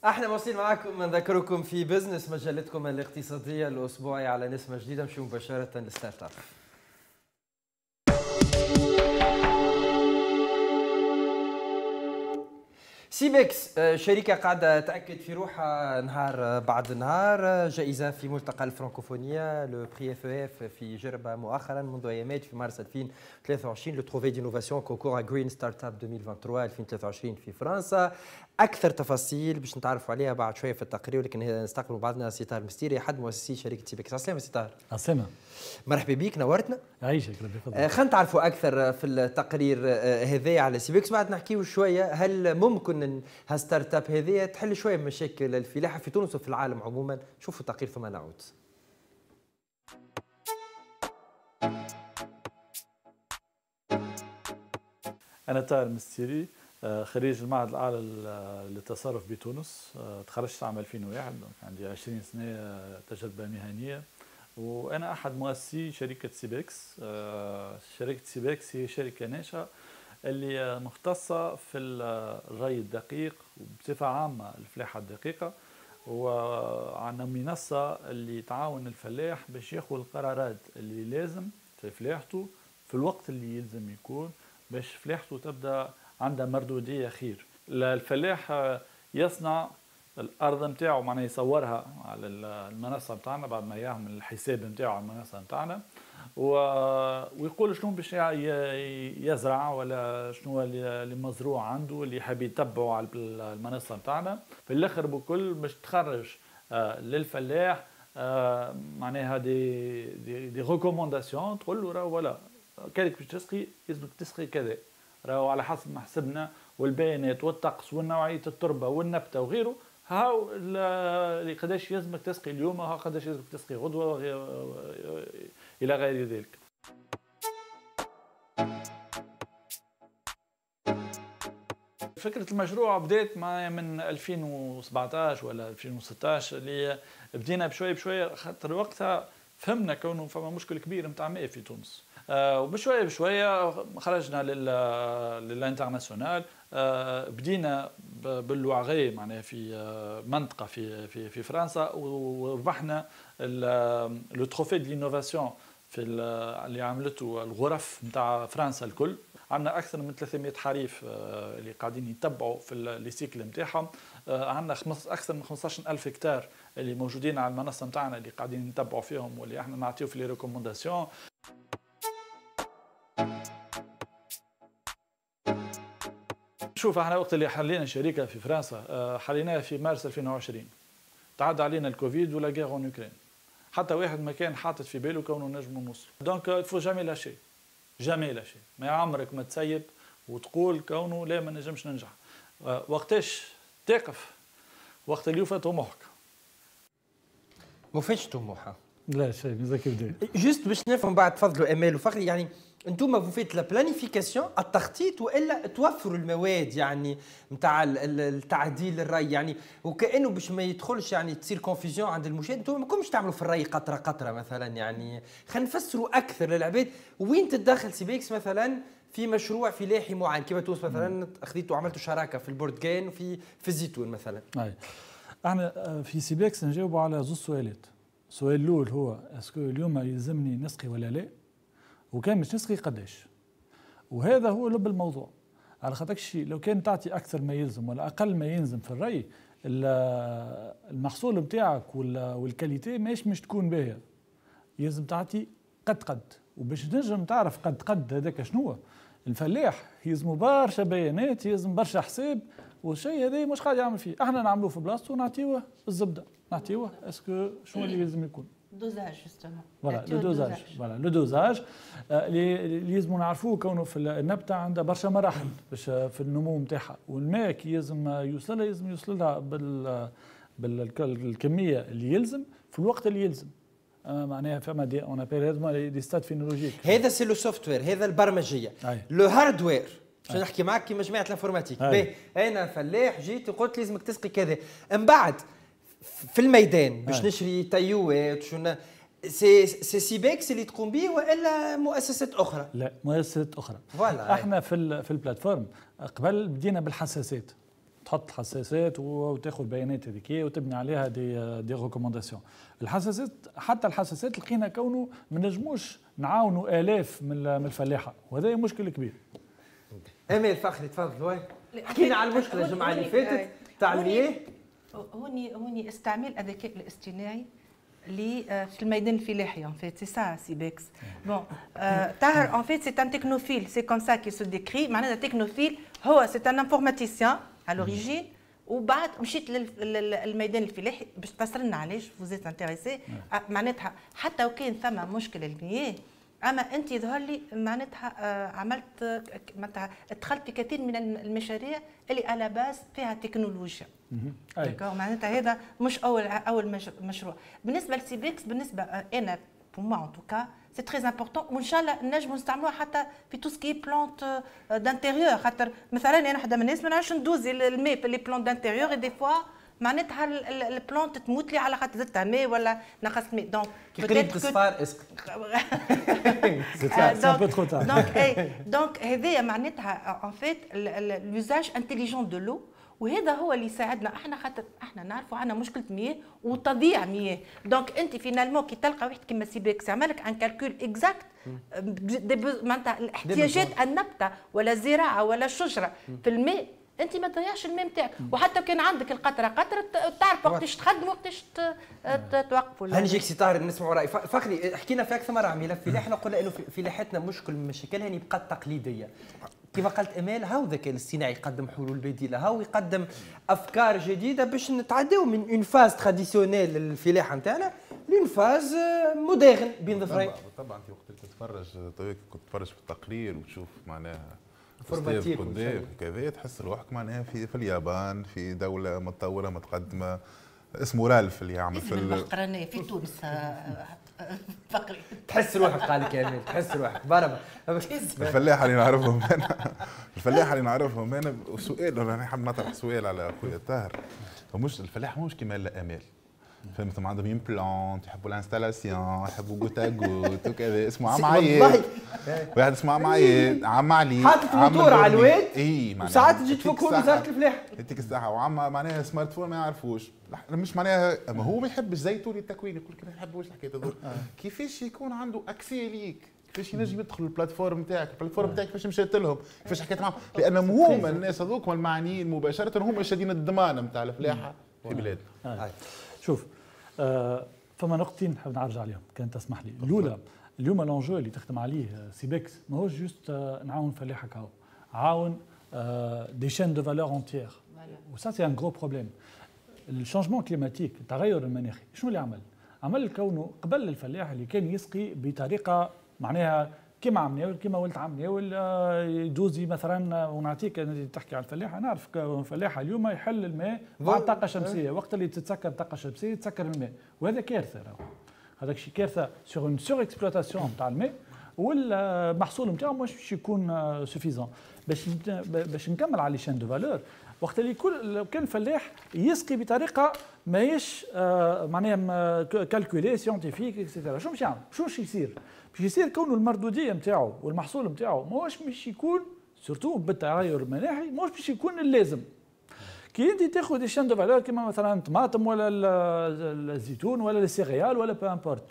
S1: احنا واصلين معاكم نذكركم في بزنس مجلتكم الاقتصاديه الاسبوعي على نسمه جديده نمشيو مباشره للستارت اب سيبكس آه، شركة قاعدة تأكد في روحها نهار آه، بعد نهار آه، جائزة في ملتقى الفرنكوفونية لو بري اف اف في جربة مؤخرا منذ أيامات في مارس 2023 لو تروفي دينوفاسيون كونكور جرين ستارت اب 2023 2023 في فرنسا أكثر تفاصيل باش نتعرفوا عليها بعد شوية في التقرير ولكن نستقبلوا بعضنا ستار مستيري أحد مؤسسي شركة سيبكس أسلام ستار عسلامة مرحبا بك نورتنا
S9: عايشك ربي يفضلك
S1: آه، خلينا نتعرفوا اكثر آه، في التقرير آه، هذايا على سيبيكس بعد نحكيو شويه هل ممكن هالستارت اب هذايا تحل شويه من مشاكل الفلاحه في تونس وفي العالم عموما شوفوا التقرير ثم نعود
S9: انا طاهر مستيري خريج المعهد الاعلى للتصرف بتونس تخرجت عام 2001 عندي 20 سنه تجربه مهنيه وانا احد مؤسسي شركه سيبكس آه، شركه سيبكس هي شركه ناشئه اللي مختصه في الري الدقيق وبصفه عامه الفلاحه الدقيقه وعندنا منصه اللي تعاون الفلاح باش ياخذ القرارات اللي لازم في فلاحته في الوقت اللي يلزم يكون باش فلاحته تبدا عندها مردوديه خير الفلاح يصنع الارض نتاعو معناها يصورها على المنصه نتاعنا بعد ما يعمل الحساب نتاعو على المنصه نتاعنا و... ويقول شنو باش يزرع ولا شنو اللي مزروع عنده اللي حاب يتبعه على المنصه نتاعنا في الاخر بكل باش تخرج آه، للفلاح آه، معناها دي دي, دي ريكومونداسيون تقول له راه ولا كانك باش تسقي لازمك تسقي كذا راهو على حسب ما حسبنا والبيانات والطقس ونوعيه التربه والنبته وغيره هاو قداش يلزمك تسقي اليوم ها قداش يلزمك تسقي غدوه الى غير ذلك فكرة المشروع بدأت معايا من 2017 ولا 2016 اللي بدينا بشوية بشوية خاطر وقتها فهمنا كونه فما مشكل كبير نتاع ماء في تونس آه، وبشوية بشوية خرجنا للانترناسيونال آه، بدينا باللوغي معناها في آه، منطقه في في في فرنسا وربحنا لو تروفي دي لينوفاسيون في آه، اللي عملته الغرف نتاع فرنسا الكل عندنا اكثر من 300 حريف اللي قاعدين يتبعوا في لي سيكل نتاعهم عندنا اكثر من 15000 هكتار اللي موجودين على المنصه نتاعنا اللي قاعدين نتبعوا فيهم واللي احنا نعطيو في لي ريكومونداسيون شوف احنا وقت اللي حلينا شركه في فرنسا آه، حليناها في مارس 2020 تعدى علينا الكوفيد ولا غير اون اوكرين حتى واحد ما كان حاطط في باله كونه نجم ونص دونك فو جامي لاشي جامي لاشي ما عمرك ما تسيب وتقول كونه لا ما نجمش ننجح آه، وقتاش تقف وقت اللي يوفى طموحك
S1: ما فيش طموحه
S9: لا شيء مزاك
S1: جست باش نفهم بعد فضل امال وفخر يعني انتم فيت البلانيفيكاسيون التخطيط والا توفروا المواد يعني نتاع التعديل الري يعني وكانه باش ما يدخلش يعني تصير كونفيزيون عند المشاهد انتم ما كنتش تعملوا في الري قطره قطره مثلا يعني خلينا نفسروا اكثر للعباد وين تتدخل سي بيكس مثلا في مشروع فلاحي معين كما تونس مثلا خذيتوا عملتوا شراكه في البرتقال وفي في الزيتون مثلا. أي.
S9: احنا آه، في سي بيكس نجاوبوا على زوج سؤالات. السؤال الاول هو اسكو اليوم يلزمني نسقي ولا لا؟ وكان مش نسخي قداش وهذا هو لب الموضوع على خاطرش لو كان تعطي اكثر ما يلزم ولا اقل ما يلزم في الري المحصول نتاعك والكاليتي ماهيش مش تكون باهيه يلزم تعطي قد قد وباش تنجم تعرف قد قد هذاك شنو الفلاح يلزم برشا بيانات يلزم برشا حساب والشيء هذا مش قاعد يعمل فيه احنا نعملوه في بلاصته ونعطيوه الزبده نعطيوه اسكو شنو اللي لازم يكون
S3: دوزاج جوستومون فوالا لو دوزاج
S9: فوالا لو دوزاج اللي لازم نعرفوه كونه في النبته عندها برشا مراحل باش في النمو نتاعها والماء كي لازم يوصلها لازم يوصلها بال بالكميه اللي يلزم في الوقت اللي يلزم معناها فما دي اون ابيل هذوما دي ستاد فينولوجيك هذا سي لو سوفت وير هذا البرمجيه لو هاردوير باش نحكي معك
S1: كيما جماعه الانفورماتيك انا فلاح جيت وقلت لازمك تسقي كذا من بعد في الميدان باش نشري تيوات شنو سي سي سيباكس اللي تقوم
S9: به والا مؤسسات اخرى؟ لا مؤسسات اخرى فوالا احنا في في البلاتفورم قبل بدينا بالحساسات تحط حساسات وتاخذ بيانات هذيك وتبني عليها دي دي ريكومونداسيون الحساسات حتى الحساسات لقينا كونه ما نجموش نعاونوا الاف من الفلاحه وهذا مشكل كبير امير فخري تفضل
S3: حكينا على المشكله الجمعه اللي فاتت تاع المياه هوني هوني استعمال الذكاء الاصطناعي لي آه، في الميدان الفلاحي ان فيت سي سا سي بيكس بون تاهر ان فيت سي ان تكنوفيل سي كوم سا كي سو ديكري معناتها تكنوفيل هو سي ان انفورماتيسيان على لوريجين وبعد مشيت للميدان الفلاحي باش تفسر لنا علاش فوزيت انتيريسي آه، معناتها حتى وكان ثم مشكل المياه اما انت ظهر لي معناتها آه، عملت معناتها دخلت في كثير من المشاريع اللي على باس فيها تكنولوجيا معناتها هذا مش اول اول مشروع بالنسبه لسيبيكس بالنسبه آه، انا pour moi en tout cas, c'est très important. الله نجموا نستعملوها حتى في تو سكي بلونت دانتيريور خاطر مثلا انا حدا من الناس ما نعرفش ندوز الماء في les plantes دي فوا معناتها البلانت تموت لي على خاطر زدتها ماء ولا نقصت ماء دونك كي قريب تصفار
S1: اسكت دونك
S3: دونك هذايا معناتها ان فيت لوزاج انتيليجون دو لو وهذا هو اللي يساعدنا احنا خاطر احنا نعرفوا عندنا مشكله مياه وتضييع مياه دونك انت فينالمون كي تلقى واحد كيما سيباك عملك ان كالكول اكزاكت معناتها الاحتياجات النبته ولا الزراعه ولا الشجره في الماء انت ما تضيعش الماء نتاعك وحتى كان عندك القطره قطره تعرف وقتاش تخدم وقتاش توقفوا سي
S1: طاهر نسمعوا راي فخري حكينا في اكثر مره عن ملف فلاحنا احنا قلنا انه فلاحتنا مشكل من مشاكلها يعني بقات تقليديه كما قالت امال هاو الذكاء الاصطناعي يقدم حلول بديله هاو يقدم افكار جديده باش نتعداو من اون فاز تراديسيونيل للفلاحه نتاعنا لون فاز مودرن بين ظفرين طبعا,
S4: طبعا في وقت تتفرج كنت تتفرج في التقرير وتشوف معناها قدام كذا تحس روحك معناها في في اليابان في دوله متطوره متقدمه اسمه رالف اللي يعمل في القرنية
S1: في تونس آه، فقري تحس روحك قال كامل تحس روحك بربا الفلاح اللي
S4: نعرفهم انا الفلاح اللي نعرفهم انا سؤال انا نحب نطرح سؤال على اخويا طاهر مش الفلاح مش كيما لا امال فهمت عندهم يم يحبوا الانستالاسيون يحبوا جوت ا جوت وكذا اسمه عم عياد واحد اسمه عم عياد عم علي حاطط موتور على الواد اي معناها ساعات تجي تفك هون وزاره الفلاح يديك الصحه وعم معناها سمارت فون ما يعرفوش مش معناها ما هو ما يحبش زي طول التكوين يقول لك ما يحبوش الحكايه هذوك آه. كيفاش يكون عنده اكسي ليك كيفاش ينجم يدخل البلاتفورم نتاعك البلاتفورم نتاعك آه. كيفاش مشات لهم كيفاش آه. حكيت معاهم لانهم هما
S9: الناس هذوك المعنيين مباشره هما شادين الضمان نتاع الفلاحه في بلادنا شوف آه فما نقطتين نحب نعرج عليهم كان تسمح لي الاولى اليوم لونجو اللي تخدم عليه آه، سيبكس ماهوش جوست آه، نعاون فلاحك هاو عاون دي شين دو فالور اونتيير وسا سي ان غرو بروبليم الشانجمون كليماتيك التغير المناخي شنو اللي عمل؟ عمل كونه قبل الفلاح اللي كان يسقي بطريقه معناها كيما عم ناول كيما ولد عم ناول جوزي مثلا ونعطيك تحكي على الفلاحه نعرف فلاحه اليوم يحل الماء مع الطاقه الشمسيه إيه. وقت اللي تتسكر الطاقه الشمسيه تسكر الماء وهذا كارثه راهو هذاك شي كارثه سيغ اون سور اكسبلوتاسيون نتاع الماء والمحصول مش باش يكون سوفيزون باش باش نكمل على لي شين دو فالور وقت اللي كل لو كان الفلاح يسقي بطريقه ماهيش آه، معناها كالكولي سيونتيفيك اكسيتيرا شو باش يعمل؟ شو باش يصير؟ باش يصير كونه المردوديه نتاعو والمحصول نتاعو ماهوش باش يكون سورتو بالتغير المناخي ماهوش باش يكون اللازم كي انت تاخذ الشان دو فالور كيما مثلا الطماطم ولا الزيتون ولا السيريال ولا بو امبورت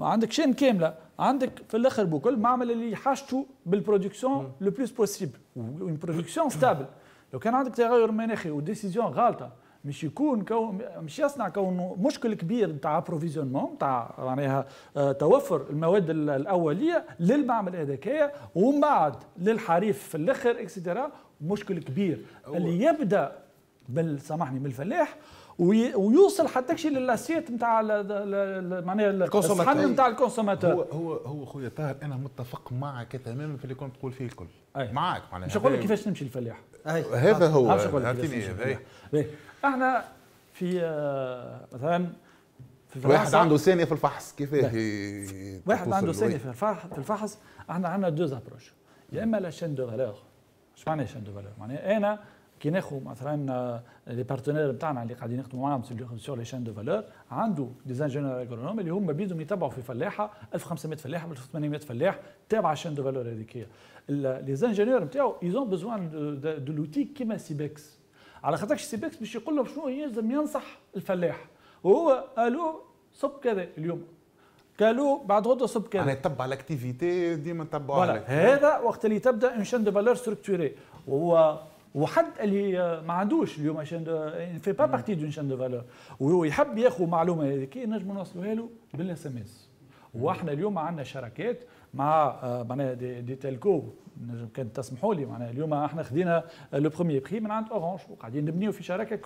S9: عندك شين كامله عندك في الاخر بكل معمل اللي حاجته بالبرودكسيون لو بلوس بوسيبل اون برودكسيون ستابل لو كان عندك تغير مناخي وديسيزيون غالطه مش يكون كون مش يصنع كونه مشكل كبير نتاع ابروفيزيونمون نتاع معناها آه، توفر المواد الاوليه للمعمل هذاكيا ومن بعد للحريف في الاخر اكسترا مشكل كبير اللي يبدا بالسامحني من الفلاح ويوصل حتى كشي للاسيت نتاع معناها الصحن نتاع الكونسوماتور هو
S4: هو هو خويا طاهر انا متفق معك تماما في اللي كنت تقول فيه الكل أي. معك معناها مش نقول لك كيفاش نمشي الفلاح هذا هو
S9: احنا في آه، مثلا في واحد عنده ثانية في الفحص كيفاه واحد عنده ثانية في الفحص في الفحص احنا عندنا دوز ابروش يا اما لا شين دو فالور اش معناها شين دو فالور معناها انا كي ناخذ مثلا لي بارتنير نتاعنا اللي قاعدين نخدموا معاهم سور لي شين دو فالور عنده دي انجينير اغرونوم اللي هم بيدهم يتبعوا في فلاحه 1500 فلاح 1800 فلاح تابع شين دو فالور هذيك لي انجينير نتاعو ايزون بوزوان دو لوتي كيما سيبكس على خاطرش سيبكس باش يقول لهم شنو يلزم ينصح الفلاح وهو الو صب كذا اليوم قالوا بعد غدوه صب كذا يعني تبع الاكتيفيتي ديما تبعوا هذا وقت اللي تبدا اون شين دو فالور ستركتوري وهو وحد اللي ما عندوش اليوم عشان يعني في با بارتي دون شان دو فالور ويحب ياخذ معلومه هذيك نجم نوصلوها له بالاس ام اس واحنا اليوم عندنا شراكات مع آه، معناها دي, دي تيلكو نجم كان تسمحوا لي معناها اليوم احنا خدينا لو بروميي بخي من عند اورانج وقاعدين نبنيو في شراكه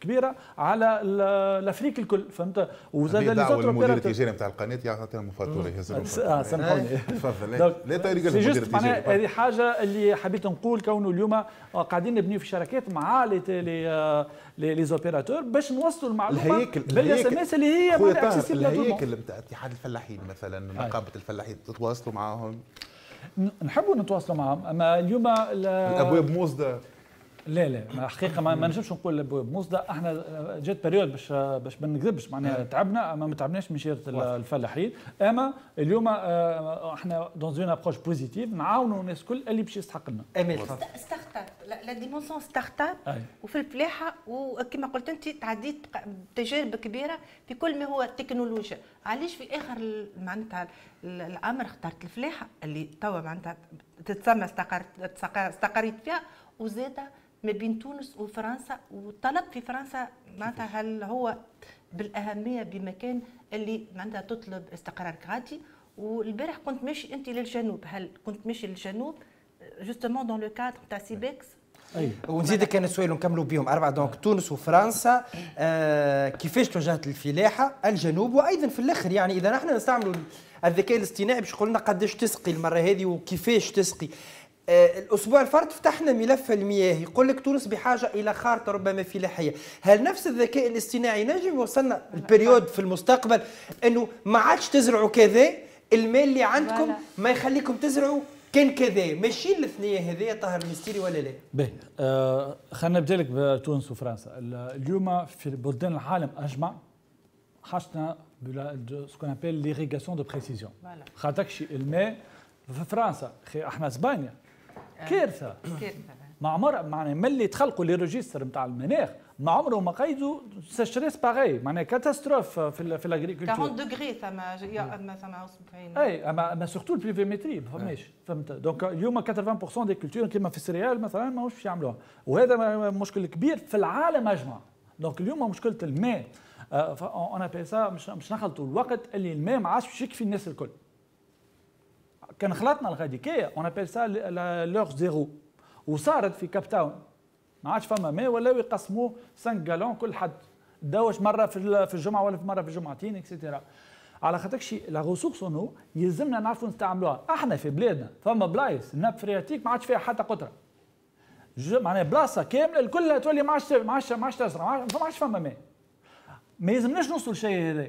S9: كبيره على الافريق الكل فهمت وزاد اللي دعوه المدير التجاري
S4: نتاع القناه يعطينا مفاتوره آه،, اه سامحوني تفضل لا طريقه المدير التجاري هذه
S9: حاجه اللي حبيت نقول كونه اليوم آه، قاعدين نبنيو في شراكات مع لي لي زوبيراتور باش نوصلوا المعلومه الهيكل بالاس ام اس اللي هي
S4: الهيكل نتاع اتحاد الفلاحين مثلا نقابه الفلاحين تتواصلوا معاهم
S9: نحبوا نتواصلوا معاهم اما اليوم الابواب مصدر لا لا حقيقه ما, ما نجمش نقول بمصدى احنا جات بريود باش باش ما نكذبش معناها نعم. تعبنا اما ما تعبناش من شيره الفلاحين اما اليوم آه، احنا دون زون ابروش بوزيتيف نعاونوا الناس الكل اللي باش يستحق لنا
S3: ستارت اب لا ديمونسيون ستارت اب وفي الفلاحه وكما قلت انت تعديت تجارب كبيره في كل ما هو تكنولوجيا علاش في اخر معناتها الامر اخترت الفلاحه اللي توا معناتها تتسمى استقرت استقريت فيها وزاده ما بين تونس وفرنسا والطلب في فرنسا معناتها هل هو بالاهميه بمكان اللي معناتها تطلب استقرار غادي والبارح كنت ماشي انت للجنوب هل كنت ماشي للجنوب جوستومون دون لو كادر تاع سيبيكس
S1: اي ونزيدك كان سؤال نكملوا بهم اربعه دونك تونس وفرنسا آه كيفاش توجهت الفلاحه الجنوب وايضا في الاخر يعني اذا نحن نستعملوا الذكاء الاصطناعي باش يقول لنا قداش تسقي المره هذه وكيفاش تسقي آه، الاسبوع الفرد فتحنا ملف المياه يقول لك تونس بحاجه الى خارطه ربما فلاحيه هل نفس الذكاء الاصطناعي نجم يوصلنا البريود في المستقبل انه ما عادش تزرعوا كذا المال اللي عندكم ما يخليكم تزرعوا كان كذا ماشي الاثنيه هذه طاهر المستيري ولا لا؟
S9: باهي آه خلينا نبدا لك بتونس وفرنسا اليوم في بلدان العالم اجمع حاجتنا سو سكون ابل ليريغاسيون دو بريسيزيون خاطرش الماء في فرنسا احنا اسبانيا آه، كارثه كارثه ما عمر معناها ملي تخلقوا لي ريجستر نتاع المناخ ما عمره ما قيدوا سيشريس باغي معناها كاتاستروف في في الاغريكولتور 40
S3: دوغري ثما اما
S9: اي اما اما سورتو البريفيمتري ما فماش آه. فهمت دونك اليوم 80% دي كولتور كيما في السريال مثلا ماهوش باش يعملوها وهذا مشكل كبير في العالم اجمع دونك اليوم مشكله الماء اون بيسا سا مش, مش نخلطوا الوقت اللي الماء ما عادش يكفي الناس الكل كان خلطنا الغاديكيه اون ابيل سا لور زيرو وصارت في كاب تاون ما عادش فما ما ولاو يقسموه 5 جالون كل حد داوش مره في في الجمعه ولا في مره في الجمعتين اكسيتيرا على خاطرش لا غوسوكس اون يلزمنا نعرفوا نستعملوها احنا في بلادنا فما بلايص ناب فرياتيك ما عادش فيها حتى قطره معناها بلاصه كامله الكل تولي ما عادش ما عادش ما عادش تزرع ما عادش فما ما ما يلزمناش نوصلوا للشيء هذا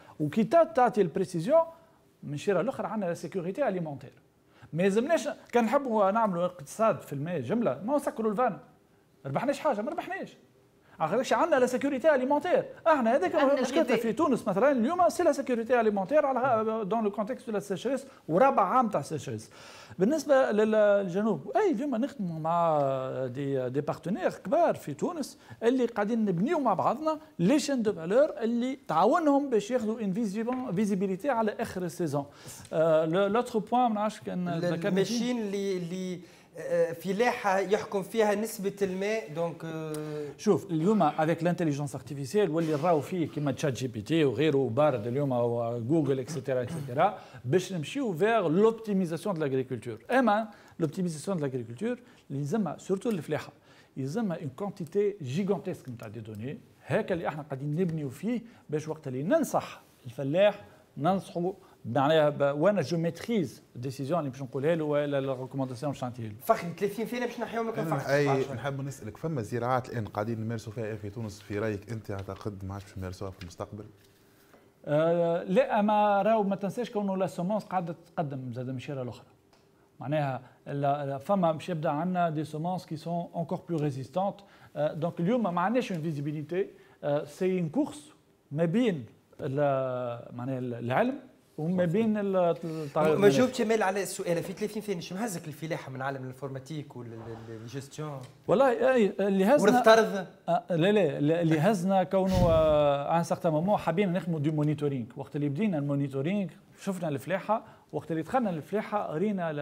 S9: وكي تعطي البريسيزيون من شيرة الاخر عندنا سيكوريتي اليمونتير ما يلزمناش كان نحبوا نعملوا اقتصاد في الماء جمله ما نسكروا الفان ربحناش حاجه ما ربحناش علاش عندنا لا سيكوريتي اليمونتير احنا هذاك مشكلتنا في تونس مثلا اليوم سي لا سيكوريتي اليمونتير على دون لو كونتكست لا سيشيس ورابع عام تاع سيشيس بالنسبه للجنوب اي اليوم نخدموا مع دي دي بارتنير كبار في تونس اللي قاعدين نبنيو مع بعضنا لي شين دو فالور اللي تعاونهم باش ياخذوا ان فيزيبيليتي على اخر السيزون لوتر آه، بوان ما نعرفش كان الماشين اللي اللي Euh, فلاحه يحكم فيها نسبه الماء دونك euh, شوف اليوم افيك لانتيليجونس ارتيفيسيال واللي راهو فيه كيما تشات جي بي تي وغيره بارد اليوم جوجل اكسترا اكسترا باش نمشيو فيغ لوبتيميزاسيون دو لاغريكولتور اما لوبتيميزاسيون دو لاغريكولتور اللي يلزمها سورتو الفلاحه يلزمها اون كونتيتي جيغونتيسك نتاع دي دوني هكا اللي احنا قاعدين نبنيو فيه باش وقت اللي ننصح الفلاح ننصحو معناها وانا جو ميتريز ديسيزيون اللي باش نقولها له ولا ريكومونداسيون باش نعطيها له. فخ 30 فينا باش نحيهم لك الفخ. اي
S4: نحب نسالك فما زراعات الان قاعدين نمارسوا فيها في تونس في رايك انت اعتقد ما عادش باش نمارسوها في المستقبل؟
S9: أه، لا ما راهو ما تنساش كونه لا سومونس قاعده تقدم زاد من الشيره الاخرى. معناها فما باش يبدا عندنا دي سومونس كي سون اونكور بلو ريزيستونت دونك اليوم ما عندناش اون فيزيبيليتي سي ان كورس ما بين معناها العلم وما بين الطريقه ما جاوبتش مال على السؤال في 30 ثانيه شنو
S1: هزك الفلاحه من عالم الانفورماتيك والجيستيون
S9: والله اللي هزنا ونفترض آه، لا لا اللي هزنا كونه ان سارتان مومون حابين نخدموا دي مونيتورينغ وقت اللي بدينا المونيتورينغ شفنا الفلاحه وقت اللي دخلنا الفلاحه رينا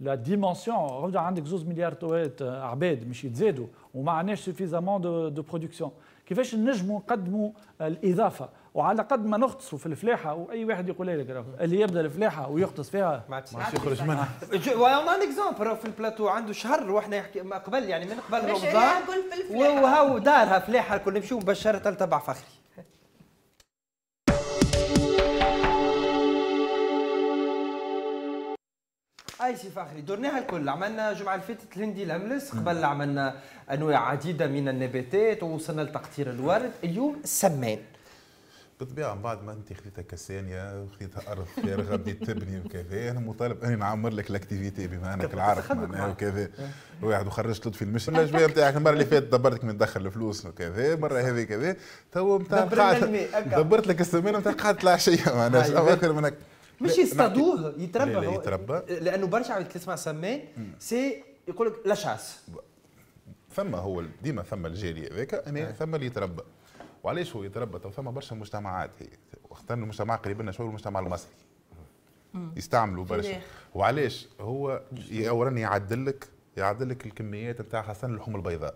S9: لا ديمونسيون عندك زوز مليار آه، عباد مش يتزادوا وما عندناش سوفيزامون دو برودكسيون كيفاش نجموا نقدموا الاضافه وعلى قد ما نغطسوا في الفلاحه واي واحد يقول لك اللي يبدا الفلاحه ويغطس فيها ما عادش
S4: يخرج منها
S1: وانا ان اكزومبل في البلاتو عنده شهر واحنا يحكي قبل يعني من قبل رمضان وهو دارها فلاحه الكل نمشيو مبشره تبع فخري اي سي فخري درناها الكل عملنا جمعه اللي فاتت الهندي الاملس قبل عملنا انواع عديده من النباتات ووصلنا لتقطير الورد اليوم السمان
S4: بالطبيعه من بعد ما انت خذيتها كسانيه وخذيتها ارض فارغه بديت تبني وكذا انا مطالب اني نعمر لك الاكتيفيتي بما انك العارف معناها وكذا واحد وخرجت لطفي المشي الاجواء نتاعك المره اللي فاتت دبرتك من تدخل الفلوس وكذا المره هذه كذا تو نتاع دبرت لك السمانه نتاع قعدت العشيه معناها اكثر منك مش يصطادوه يتربى لا لا يتربى
S1: لانه برشا عباد تسمع
S4: سمان سي يقول لك لاشاس ثم هو ديما ثم الجاري هذاك انا ثم إيه. اللي يتربى وعلاش هو يتربى تو ثم برشا مجتمعات هي وقت المجتمع قريب لنا شويه المجتمع المصري يستعملوا برشا وعلاش هو اولا يعدل لك يعدل لك الكميات نتاع خاصه اللحوم البيضاء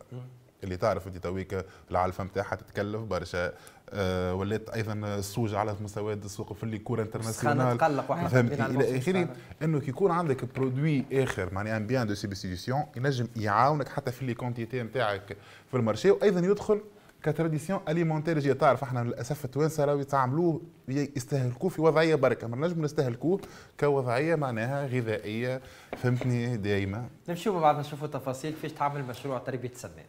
S4: اللي تعرف انت تويك العلفه نتاعها تتكلف برشا آه ولات ايضا السوج على مستويات السوق في اللي كوره انترناسيونال فهمت الى اخره انه كي يكون عندك برودوي اخر معناها ان بيان دو سيبستيتيسيون ينجم يعاونك حتى في لي كونتيتي نتاعك في المارشي وايضا يدخل كتراديسيون اليمونتير جي تعرف احنا للاسف التوانسه راهو يتعاملوه يستهلكوه في وضعيه بركه ما نجم نستهلكوه كوضعيه معناها غذائيه فهمتني دائما
S1: نمشيو بعد نشوفوا التفاصيل كيفاش تعمل مشروع تربيه السمان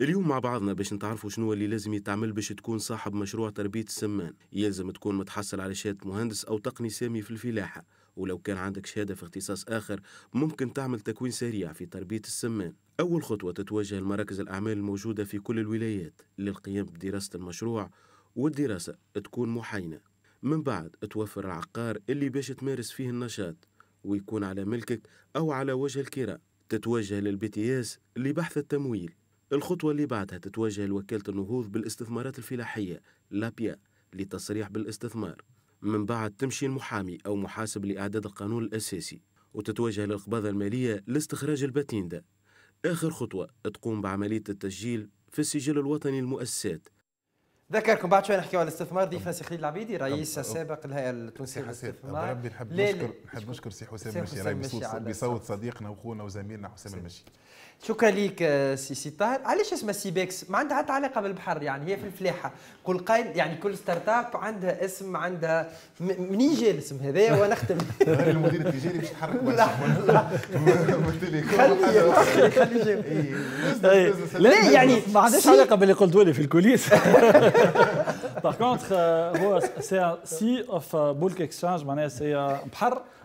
S8: اليوم مع بعضنا باش نتعرفوا شنو اللي لازم يتعمل باش تكون صاحب مشروع تربية السمان يلزم تكون متحصل على شهادة مهندس أو تقني سامي في الفلاحة ولو كان عندك شهادة في اختصاص آخر ممكن تعمل تكوين سريع في تربية السمان أول خطوة تتوجه المراكز الأعمال الموجودة في كل الولايات للقيام بدراسة المشروع والدراسة تكون محاينة من بعد توفر العقار اللي باش تمارس فيه النشاط ويكون على ملكك أو على وجه الكراء تتوجه للبي تي اس لبحث التمويل الخطوة اللي بعدها تتوجه لوكالة النهوض بالاستثمارات الفلاحية لابيا لتصريح بالاستثمار من بعد تمشي المحامي أو محاسب لإعداد القانون الأساسي وتتوجه للقباضة المالية لاستخراج الباتين آخر خطوة تقوم بعملية التسجيل في السجل الوطني المؤسسات
S1: ذكركم بعد شوي نحكيو على الاستثمار ضيفنا سي خليل العبيدي رئيس السابق
S4: للهيئه التونسيه للاستثمار ربي نحب نشكر نحب نشكر سي حسام المشي بصوت صديقنا واخونا وزميلنا حسام المشي
S1: شكرا لك آه، سي طاهر علاش اسمها سي بيكس ما عندها حتى علاقه بالبحر يعني هي في الفلاحه كل قايل يعني كل ستارت اب عندها اسم عندها منين جا الاسم هذا وانا اختم
S4: المدير التجاري
S1: باش يحرك لا خلي
S9: خلي إيه، إيه. لا يعني ما عندهاش علاقه باللي قلت لي في الكوليس باغ كونتخ euh, هو سي اوف بولك اكسشانج معناها سي euh, بحر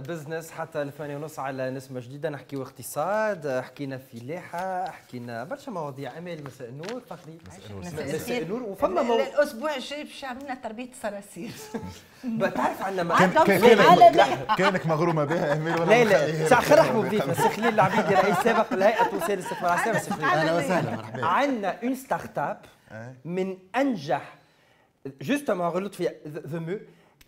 S1: بزنس حتى الفاني ونص على نسمه جديده نحكيو اقتصاد حكينا فلاحه حكينا برشا مواضيع امال مساء النور فخري
S3: مساء النور وفما مو... الاسبوع الجاي باش عملنا تربيه صراصير
S1: بتعرف عندنا كان
S4: كانك مغرومه بها امال ولا لا لا ساعه خير رحبوا بيك مسي خليل العبيدي رئيس سابق لهيئه وسائل للاستثمار العسكري مسي خليل اهلا وسهلا مرحبا
S1: عندنا اون ستارت اب من انجح جوستومون غلط في مو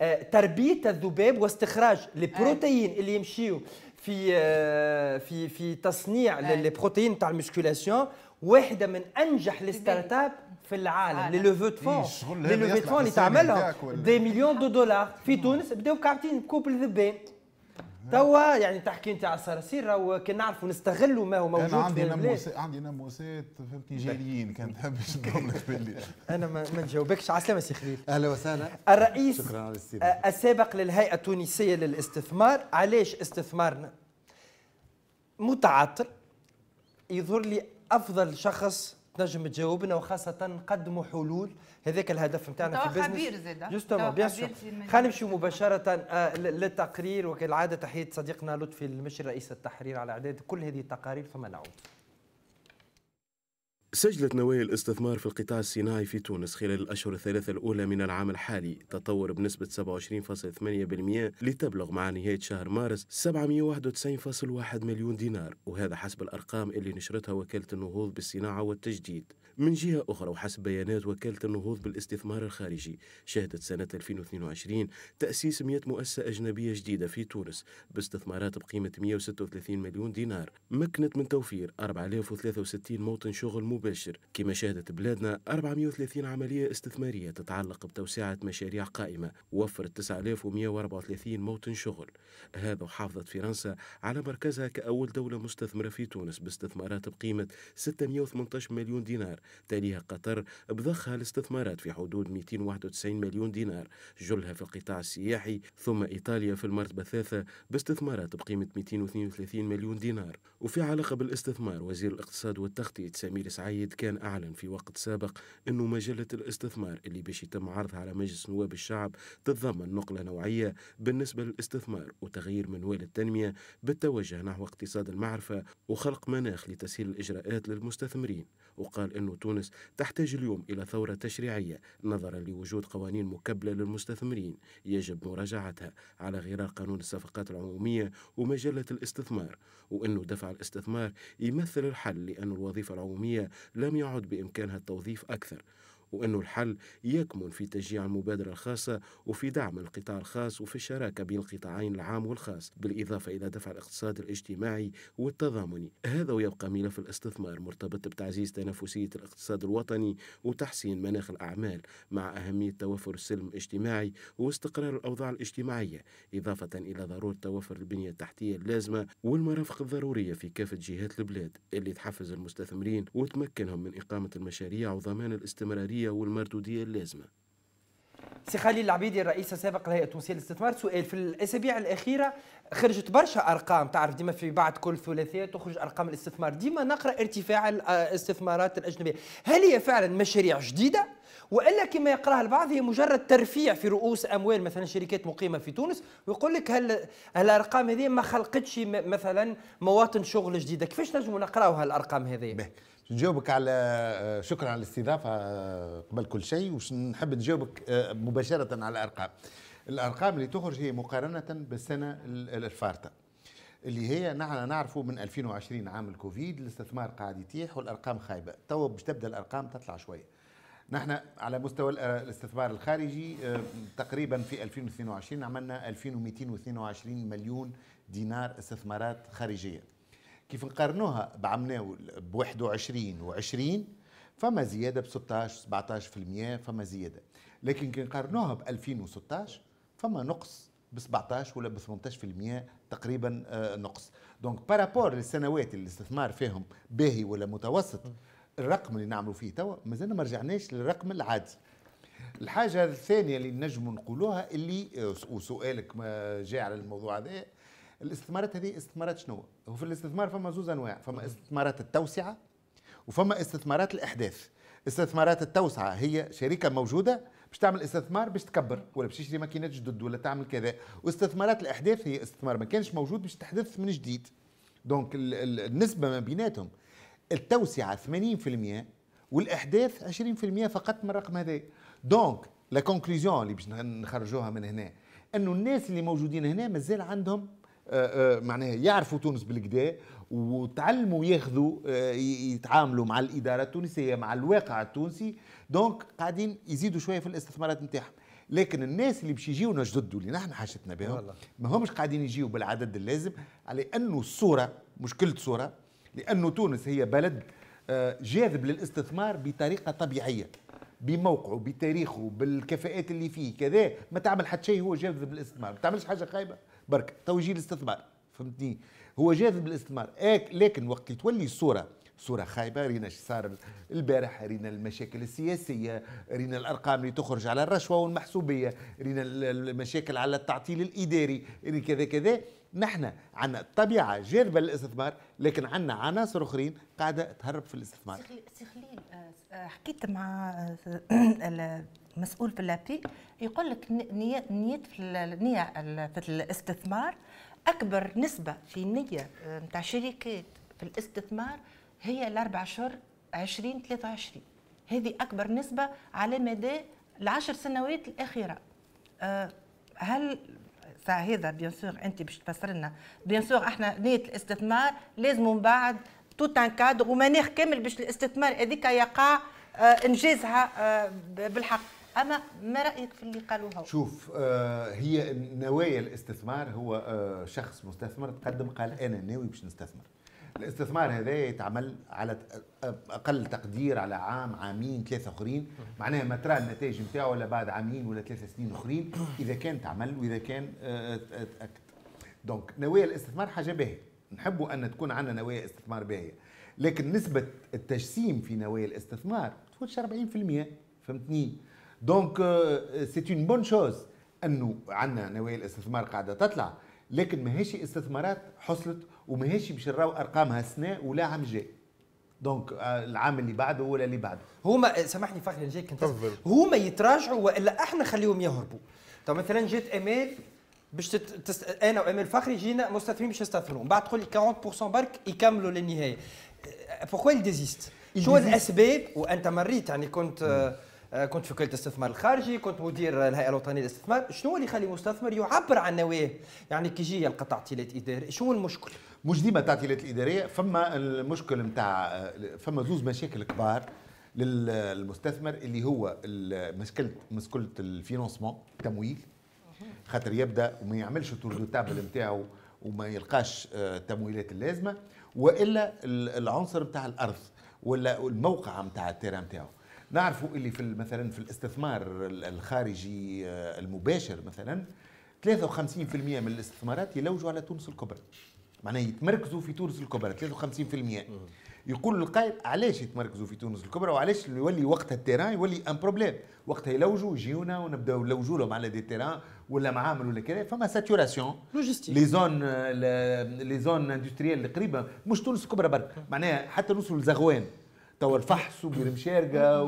S1: آه، تربيه الذباب واستخراج البروتين اللي يمشيو في آه، في في تصنيع البروتين آه. تاع المسكولاسيون واحده من انجح الستارت اب في العالم لي لوفو دو فون لي لوفو دو فون اللي تعملهم دي مليون دو دولار في تونس بداو كابتين كوب الذبان توا يعني تحكي انت على الصراصير راهو كان نعرفوا نستغلوا ما هو موجود انا عندي ناموسات
S4: عندي ناموسات فهمتني جاليين كان
S1: تحبش باش لك انا ما, ما نجاوبكش على السلامه سي خليل اهلا وسهلا الرئيس شكرا السابق للهيئه التونسيه للاستثمار علاش استثمارنا متعطل يظهر لي افضل شخص تنجم تجاوبنا وخاصه نقدموا حلول هذاك الهدف نتاعنا في البزنس خبير زاد جوستومون بيان سور خلينا نمشي مباشره آه، للتقرير وكالعاده تحيه صديقنا لطفي المشري رئيس التحرير على اعداد كل هذه التقارير ثم نعود
S8: سجلت نوايا الاستثمار في القطاع الصناعي في تونس خلال الأشهر الثلاثة الأولى من العام الحالي تطور بنسبة 27.8% لتبلغ مع نهاية شهر مارس 791.1 مليون دينار وهذا حسب الأرقام اللي نشرتها وكالة النهوض بالصناعة والتجديد من جهة أخرى وحسب بيانات وكالة النهوض بالاستثمار الخارجي شهدت سنة 2022 تأسيس 100 مؤسسة أجنبية جديدة في تونس باستثمارات بقيمة 136 مليون دينار مكنت من توفير 4063 موطن شغل مباشر كما شهدت بلادنا 430 عملية استثمارية تتعلق بتوسعة مشاريع قائمة وفرت 9134 موطن شغل هذا وحافظت فرنسا على مركزها كأول دولة مستثمرة في تونس باستثمارات بقيمة 618 مليون دينار تليها قطر بضخها الاستثمارات في حدود 291 مليون دينار جلها في القطاع السياحي ثم إيطاليا في المرتبة الثالثة باستثمارات بقيمة 232 مليون دينار وفي علاقة بالاستثمار وزير الاقتصاد والتخطيط سمير سعيد سعيد كان أعلن في وقت سابق أنه مجلة الاستثمار اللي باش يتم عرضها على مجلس نواب الشعب تتضمن نقلة نوعية بالنسبة للاستثمار وتغيير منوال التنمية بالتوجه نحو اقتصاد المعرفة وخلق مناخ لتسهيل الإجراءات للمستثمرين وقال أن تونس تحتاج اليوم إلى ثورة تشريعية نظرا لوجود قوانين مكبلة للمستثمرين يجب مراجعتها على غرار قانون الصفقات العمومية ومجلة الاستثمار وأنه دفع الاستثمار يمثل الحل لأن الوظيفة العمومية لم يعد بإمكانها التوظيف أكثر وأنه الحل يكمن في تشجيع المبادرة الخاصة وفي دعم القطاع الخاص وفي الشراكة بين القطاعين العام والخاص بالإضافة إلى دفع الاقتصاد الاجتماعي والتضامني هذا ويبقى ملف الاستثمار مرتبط بتعزيز تنافسية الاقتصاد الوطني وتحسين مناخ الأعمال مع أهمية توفر السلم الاجتماعي واستقرار الأوضاع الاجتماعية إضافة إلى ضرورة توفر البنية التحتية اللازمة والمرافق الضرورية في كافة جهات البلاد اللي تحفز المستثمرين وتمكنهم من إقامة المشاريع وضمان الاستمرارية الإيجابية والمردودية اللازمة
S1: سي خليل العبيدي الرئيس السابق لهيئه تونسيه للاستثمار سؤال في الاسابيع الاخيره خرجت برشا ارقام تعرف ديما في بعد كل ثلاثيه تخرج ارقام الاستثمار ديما نقرا ارتفاع آه، الاستثمارات الاجنبيه هل هي فعلا مشاريع جديده والا كما يقراها البعض هي مجرد ترفيع في رؤوس اموال مثلا شركات مقيمه في تونس ويقول لك هل الارقام هذه ما خلقتش مثلا مواطن شغل جديده كيفاش نجموا نقراوا هالارقام هذه نجاوبك على آه، شكرا على
S5: الاستضافه آه، قبل كل شيء ونحب نجاوبك آه، مباشره على الارقام الارقام اللي تخرج هي مقارنه بالسنه الفارطه اللي هي نحن نعرفوا من 2020 عام الكوفيد الاستثمار قاعد يتيح والارقام خايبه تو باش تبدا الارقام تطلع شويه نحن على مستوى الاستثمار الخارجي تقريبا في 2022 عملنا 2222 مليون دينار استثمارات خارجيه كيف نقارنوها بعمناول ب 21 و20 فما زياده ب 16 17% فما زياده لكن كي نقارنوها ب 2016 فما نقص ب 17 ولا ب 18% تقريبا آه، نقص دونك بارابور للسنوات اللي الاستثمار فيهم باهي ولا متوسط الرقم اللي نعملوا فيه توا مازلنا ما رجعناش للرقم العادي الحاجة الثانية اللي نجم نقولوها اللي آه، وسؤالك ما جاء على الموضوع هذا الاستثمارات هذه استثمارات شنو وفي الاستثمار فما زوز انواع فما استثمارات التوسعه وفما استثمارات الاحداث استثمارات التوسعه هي شركه موجوده باش تعمل استثمار باش تكبر ولا باش تشري ماكينات جدد ولا تعمل كذا واستثمارات الاحداث هي استثمار ما كانش موجود باش تحدث من جديد دونك النسبه ما بيناتهم التوسعه 80% والاحداث 20% فقط من الرقم هذا دونك لا كونكلوزيون اللي باش نخرجوها من هنا انه الناس اللي موجودين هنا مازال عندهم آه، آه، معناها يعرفوا تونس بالكدا وتعلموا ياخذوا آه، يتعاملوا مع الاداره التونسيه مع الواقع التونسي دونك قاعدين يزيدوا شويه في الاستثمارات نتاعهم لكن الناس اللي باش يجيونا جدد اللي نحن حاجتنا بهم ما همش قاعدين يجيو بالعدد اللازم على انه الصوره مشكله صوره لانه تونس هي بلد جاذب للاستثمار بطريقه طبيعيه بموقعه بتاريخه بالكفاءات اللي فيه كذا ما تعمل حتى شيء هو جاذب للاستثمار ما تعملش حاجه خايبه برك توجيه الاستثمار فهمتني هو جاذب للاستثمار لكن وقت تولي الصوره صوره خايبه رينا صار البارح رينا المشاكل السياسيه رينا الارقام اللي تخرج على الرشوه والمحسوبيه رينا المشاكل على التعطيل الاداري رينا كذا كذا نحن عندنا طبيعه جاذبه للاستثمار لكن عندنا عناصر اخرين قاعده تهرب في الاستثمار
S3: سيخليل آه، آه، حكيت مع آه، مسؤول في لابي يقول لك نية نية في النية في الاستثمار اكبر نسبه في نيه نتاع آه، الشركات في الاستثمار هي الاربع اشهر 20 23 هذه اكبر نسبه على مدى العشر سنوات الاخيره آه، هل هذا بيان سور انت باش تفسر لنا بيان سور احنا نيه الاستثمار لازم من بعد توت ان كادر ومناخ كامل باش الاستثمار هذيك يقع آه، انجازها بالحق اما ما رايك في اللي قالوها شوف
S5: آه هي نوايا الاستثمار هو آه شخص مستثمر تقدم قال انا ناوي باش نستثمر الاستثمار هذا يتعمل على اقل تقدير على عام عامين ثلاثه اخرين معناها ما ترى النتائج نتاعو ولا بعد عامين ولا ثلاثه سنين اخرين اذا كان تعمل واذا كان آه، آه، تاكد دونك نوايا الاستثمار حاجه باهيه نحبوا ان تكون عندنا نوايا استثمار باهيه لكن نسبه التجسيم في نوايا الاستثمار تفوتش 40% فهمتني دونك سيت اون بون شوز انه عندنا نوايا الاستثمار قاعده تطلع لكن ماهيش استثمارات حصلت وماهيش باش نراو ارقامها السنه ولا عام جاي دونك آه، العام اللي بعده ولا اللي بعده هما
S1: سامحني فخري نجيك كنت هما يتراجعوا والا احنا خليهم يهربوا تو مثلا جات امال باش تست... انا وامال فخري جينا مستثمرين باش يستثمروا بعد تقول لي 40% برك يكملوا للنهايه بوركوا آه، ديزيست شو الاسباب وانت مريت يعني كنت آه، آه، كنت في كليه الاستثمار الخارجي كنت مدير الهيئه الوطنيه للاستثمار شنو اللي يخلي المستثمر يعبر عن نواه يعني كي يجي يلقى تعطيلات اداريه شنو المشكل مش ديما تعطيلات
S5: الاداريه فما المشكل نتاع فما زوز مشاكل كبار للمستثمر اللي هو مشكله مشكله الفينانسمون التمويل خاطر يبدا وما يعملش التور دو تابل نتاعو وما يلقاش التمويلات آه، اللازمه والا العنصر نتاع الارض ولا الموقع نتاع التيران نتاعو نعرفوا اللي في مثلا في الاستثمار الخارجي آه، المباشر مثلا 53% من الاستثمارات يلوجوا على تونس الكبرى معناها يتمركزوا في تونس الكبرى 53% يقول القائد علاش يتمركزوا في تونس الكبرى وعلاش يولي وقتها التيران يولي ان بروبليم وقتها يلوجوا يجيونا ونبداو نلوجوا لهم على دي تيران ولا معامل ولا كذا فما ساتوراسيون لي زون لي زون اندستريال اللي قريبه مش تونس الكبرى برك معناها حتى نوصلوا لزغوان توا الفحص وبير مشارقه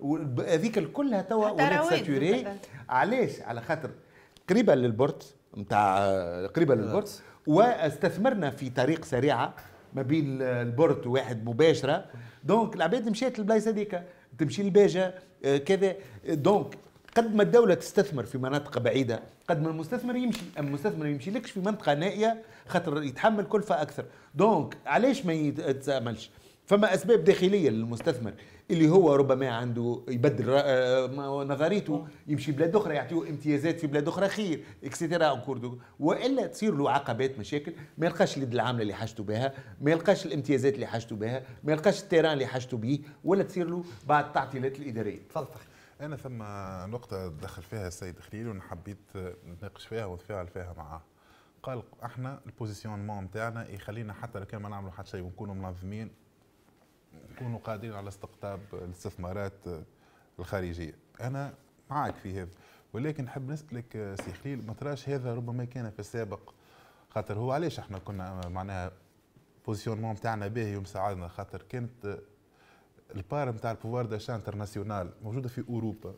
S5: وهذيك كلها توا ولات ساتوري علاش على خاطر قريبه للبورت نتاع قريبه للبورت آه. واستثمرنا في طريق سريعه ما بين البورت وواحد مباشره دونك العباد مشات للبلايص هذيك تمشي للباجه آه، كذا دونك قد ما الدولة تستثمر في مناطق بعيدة قد ما المستثمر يمشي أما المستثمر يمشي لكش في منطقة نائية خاطر يتحمل كلفة أكثر دونك علاش ما يتعملش فما اسباب داخليه للمستثمر اللي هو ربما عنده يبدل آه، نظريته يمشي بلاد اخرى يعطيه امتيازات في بلاد اخرى خير كوردو والا تصير له عقبات مشاكل ما يلقاش اليد العامله اللي حاجته بها ما يلقاش الامتيازات اللي حاجته بها ما يلقاش التيران اللي حاجته به ولا تصير له بعض
S4: التعطيلات الاداريه تفضل انا ثم نقطه دخل فيها السيد خليل وانا حبيت نتناقش فيها ونتفاعل فيها معاه قال احنا البوزيسيونمون تاعنا يخلينا حتى لو كان ما نعملوا حتى شيء ونكونوا منظمين يكونوا قادرين على استقطاب الاستثمارات الخارجيه انا معك في هذا ولكن نحب نسالك سي خليل ما تراش هذا ربما كان في السابق خاطر هو علاش احنا كنا معناها تاعنا به باهي ومساعدنا خاطر كانت البار نتاع البوفوار داشا انترناسيونال موجوده في اوروبا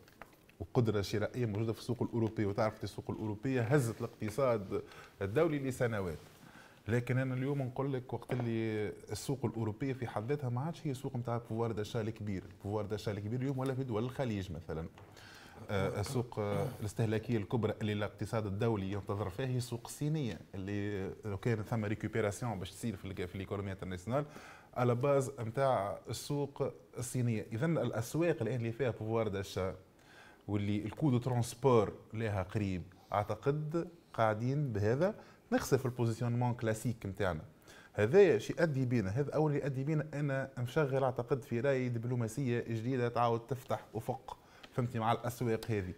S4: وقدره شرائيه موجوده في السوق الاوروبي وتعرف السوق الاوروبيه هزت الاقتصاد الدولي لسنوات لكن انا اليوم نقول لك وقت اللي السوق الاوروبيه في حد ذاتها ما عادش هي سوق نتاع بوفوار داشا الكبير بوفوار داشا الكبير اليوم ولا في دول الخليج مثلا آه، السوق آه، الاستهلاكيه الكبرى اللي الاقتصاد الدولي ينتظر فيها هي السوق الصينيه اللي لو كان ثم ريكوبيراسيون باش تصير في الايكونومي انترناسيونال على باز نتاع السوق الصينيه اذا الاسواق الان اللي فيها بوفوار داشا واللي الكود ترونسبور لها قريب اعتقد قاعدين بهذا نخسر في البوزيسيونمون كلاسيك نتاعنا هذا شيء يؤدي بينا هذا اول يؤدي بينا انا مشغل اعتقد في راي دبلوماسيه جديده تعاود تفتح افق فهمتي مع الاسواق هذه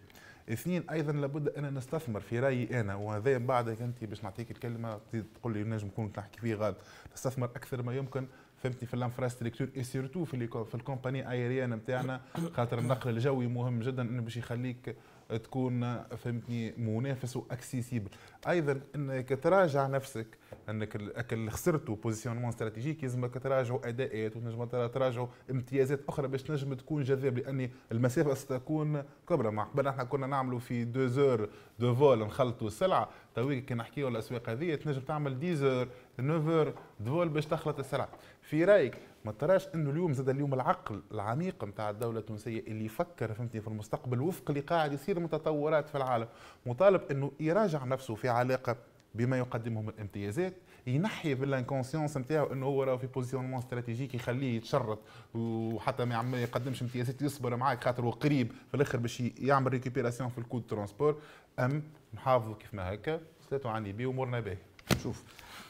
S4: اثنين ايضا لابد ان نستثمر في رايي انا وهذا من بعدك انت باش نعطيك الكلمه تقول لي نجم نكون نحكي فيه غاد نستثمر اكثر ما يمكن فهمتي في الانفراستركتور اي سيرتو في في الكومباني ايريان نتاعنا خاطر النقل الجوي مهم جدا انه باش يخليك تكون فهمتني منافس واكسيسيبل ايضا انك تراجع نفسك انك الاكل اللي خسرته بوزيسيونمون استراتيجيك يلزمك تراجعوا اداءات وتنجم تراجعوا امتيازات اخرى باش تنجم تكون جذاب لان المسافه ستكون كبرى مع قبل احنا كنا نعملوا في دوزور دو فول نخلطوا السلعه تويك كي نحكيو الاسواق هذه تنجم تعمل ديزور نوفر دو فول باش تخلط السلعه في رايك ما تراش انه اليوم زاد اليوم العقل العميق نتاع الدوله التونسيه اللي يفكر فهمتني في المستقبل وفق اللي قاعد يصير من تطورات في العالم مطالب انه يراجع نفسه في علاقه بما يقدمه من امتيازات ينحي في الانكونسيونس نتاعو انه هو راه في بوزيسيونمون استراتيجيك يخليه يتشرط وحتى ما يقدمش امتيازات يصبر معاك خاطر هو قريب في الاخر باش يعمل ريكوبيراسيون في الكود ترونسبور ام نحافظوا كيف ما هكا سلاتو عني بيه وامورنا باهيه شوف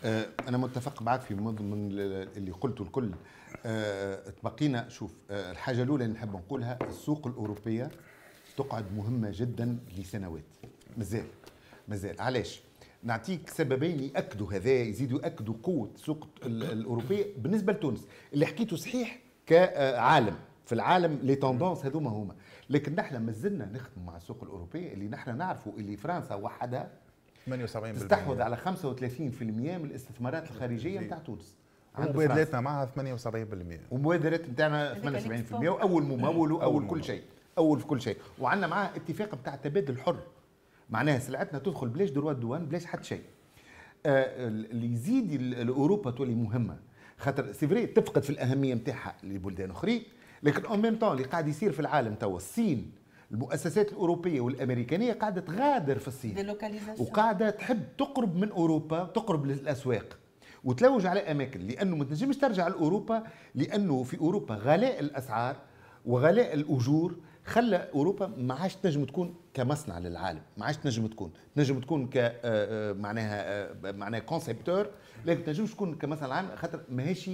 S4: آه، انا متفق معك في
S5: من اللي قلته الكل آه، تبقينا شوف آه، الحاجه الاولى اللي نحب نقولها السوق الاوروبيه تقعد مهمه جدا لسنوات مازال مازال علاش نعطيك سببين ياكدوا هذا يزيدوا ياكدوا قوه السوق الاوروبيه بالنسبه لتونس اللي حكيته صحيح كعالم في العالم لي توندونس هذوما هما لكن نحن مازلنا نخدم مع السوق الاوروبيه اللي نحن نعرفوا اللي فرنسا وحدها 78 تستحوذ على 35% من الاستثمارات الخارجيه نتاع تونس
S4: ومبادلاتنا معها 78% ومبادرات نتاعنا
S5: 78% واول ممول واول كل شيء اول في كل شيء وعندنا معاه اتفاق نتاع التبادل الحر معناها سلعتنا تدخل بلاش دروات دوان بلاش حد شيء آه اللي يزيد اوروبا تولي مهمه خاطر سي تفقد في الاهميه نتاعها لبلدان اخرين لكن اون ميم طون اللي قاعد يصير في العالم توا الصين المؤسسات الاوروبيه والامريكانيه قاعده تغادر في الصين وقاعده تحب تقرب من اوروبا تقرب للاسواق وتلوج على اماكن لانه ما تنجمش ترجع لاوروبا لانه في اوروبا غلاء الاسعار وغلاء الاجور خلى اوروبا ما عادش تنجم تكون كمصنع للعالم ما عادش تنجم تكون تنجم تكون ك آه، آه، معناها آه، معناها كونسيبتور لكن تنجمش تكون كمصنع للعالم خاطر ماهيش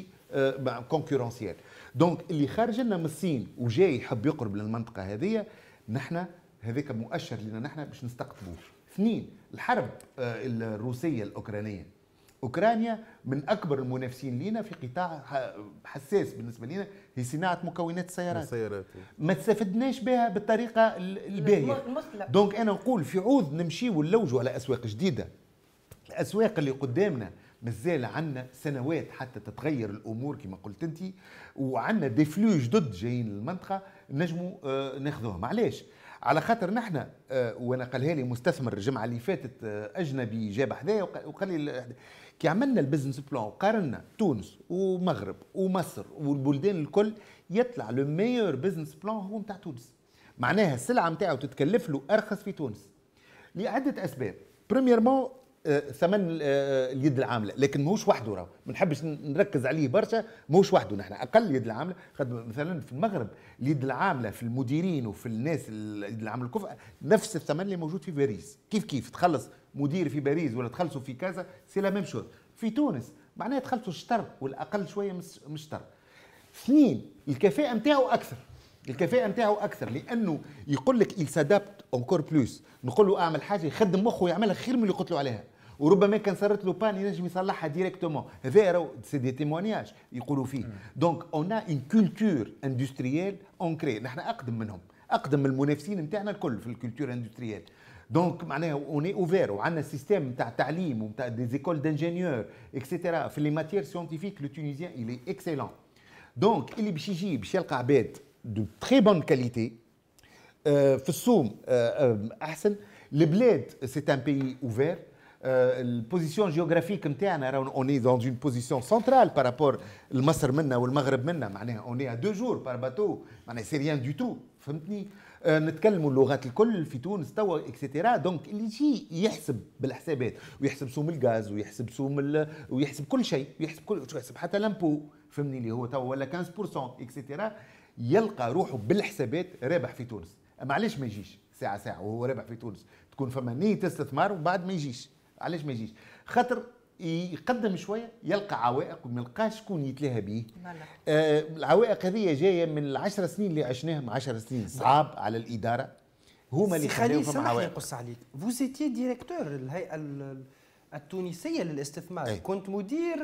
S5: كونكورونسيال دونك اللي خارج لنا من الصين وجاي يحب يقرب للمنطقه هذه نحن هذاك مؤشر لنا نحن باش نستقطبوه اثنين الحرب آه، الروسيه الاوكرانيه اوكرانيا من اكبر المنافسين لينا في قطاع حساس بالنسبه لينا هي صناعه مكونات السيارات السيارات ما تستفدناش بها بالطريقه الباهيه دونك انا نقول في عوض نمشي ونلوجوا على اسواق جديده الاسواق اللي قدامنا مازال عندنا سنوات حتى تتغير الامور كما قلت انت وعندنا دي فلو جدد جايين للمنطقه نجموا آه، ناخذوهم علاش على خاطر نحن آه، وانا قالها لي مستثمر الجمعه اللي فاتت آه، اجنبي جاب حذايا وقال لي كي عملنا البزنس بلان وقارنا تونس ومغرب ومصر والبلدان الكل يطلع لو ميور بزنس بلان هو نتاع تونس معناها السلعه نتاعو تتكلف له ارخص في تونس لعده اسباب بريميرمون ثمن آه، آه، اليد العامله لكن ماهوش وحده راهو ما نحبش نركز عليه برشا ماهوش وحده نحن اقل يد العامله مثلا في المغرب اليد العامله في المديرين وفي الناس اليد العامله الكفء نفس الثمن اللي موجود في باريس كيف كيف تخلص مدير في باريس ولا تخلصوا في كذا سي لا ميم في تونس معناها تخلصوا الشطر والاقل شويه من الشطر اثنين الكفاءه نتاعو اكثر الكفاءه نتاعو اكثر لانه يقول لك يل سادابت اونكور بلوس نقول له اعمل حاجه يخدم مخه ويعملها خير من اللي قلت له عليها وربما كان صارت له بان ينجم يصلحها ديريكتومون هذا راهو سي دي تيمونياج يقولوا فيه دونك اون اون كولتور اندستريال اون كري نحن اقدم منهم اقدم من المنافسين نتاعنا الكل في الكولتور اندستريال دونك معناها اوني اوفير وعندنا سيستيم نتاع تعليم ونتاع دي زيكول دانجينيور اكسيتيرا في لي ماتيير سيونتيفيك لو تونيزيان الي اكسيلون دونك اللي باش يجي باش يلقى عباد دو تري بون كاليتي في السوم احسن البلاد سي ان بيي اوفير البوزيسيون جيوغرافيك نتاعنا راهو اوني دون اون بوزيسيون سنترال بارابور لمصر منا والمغرب منا معناها اوني ا دو جور بار باتو معناها سي ريان دو تو فهمتني آه، نتكلموا اللغات الكل في تونس توا اكسيتيرا دونك اللي يجي يحسب بالحسابات ويحسب سوم الغاز ويحسب سوم ال... ويحسب كل شيء ويحسب كل يحسب حتى لامبو فهمني اللي هو توا ولا 15% اكسيتيرا يلقى روحه بالحسابات رابح في تونس معليش ما يجيش ساعه ساعه وهو رابح في تونس تكون فما نيه استثمار وبعد ما يجيش علاش ما يجيش خاطر يقدم شويه يلقى عوائق وما يلقاش شكون يتلاها به آه العوائق هذه جايه من العشر سنين اللي عشناهم عشر سنين صعاب على الاداره هما اللي خليهم عوائق
S1: قص عليك فوزيتي ديريكتور الهيئه التونسيه للاستثمار أي. كنت مدير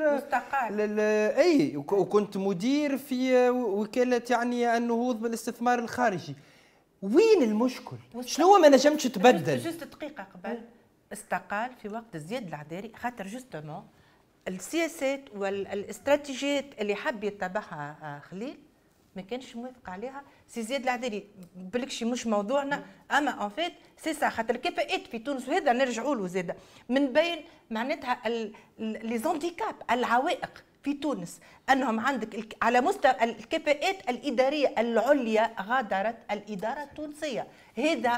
S1: لل... اي وكنت مدير في وكاله يعني النهوض بالاستثمار الخارجي وين المشكل شنو ما نجمتش تبدل جست
S3: دقيقه قبل استقال في وقت زياد العداري خاطر جوستومون السياسات والاستراتيجيات اللي حب يتبعها آه، خليل ما كانش موافق عليها سي زياد العدالي بلكشي مش موضوعنا اما ان فيت سي سا خاطر الكفاءات في تونس وهذا نرجعوا له زاد من بين معناتها لي زونديكاب العوائق في تونس انهم عندك على مستوى الكفاءات الاداريه العليا غادرت الاداره التونسيه هذا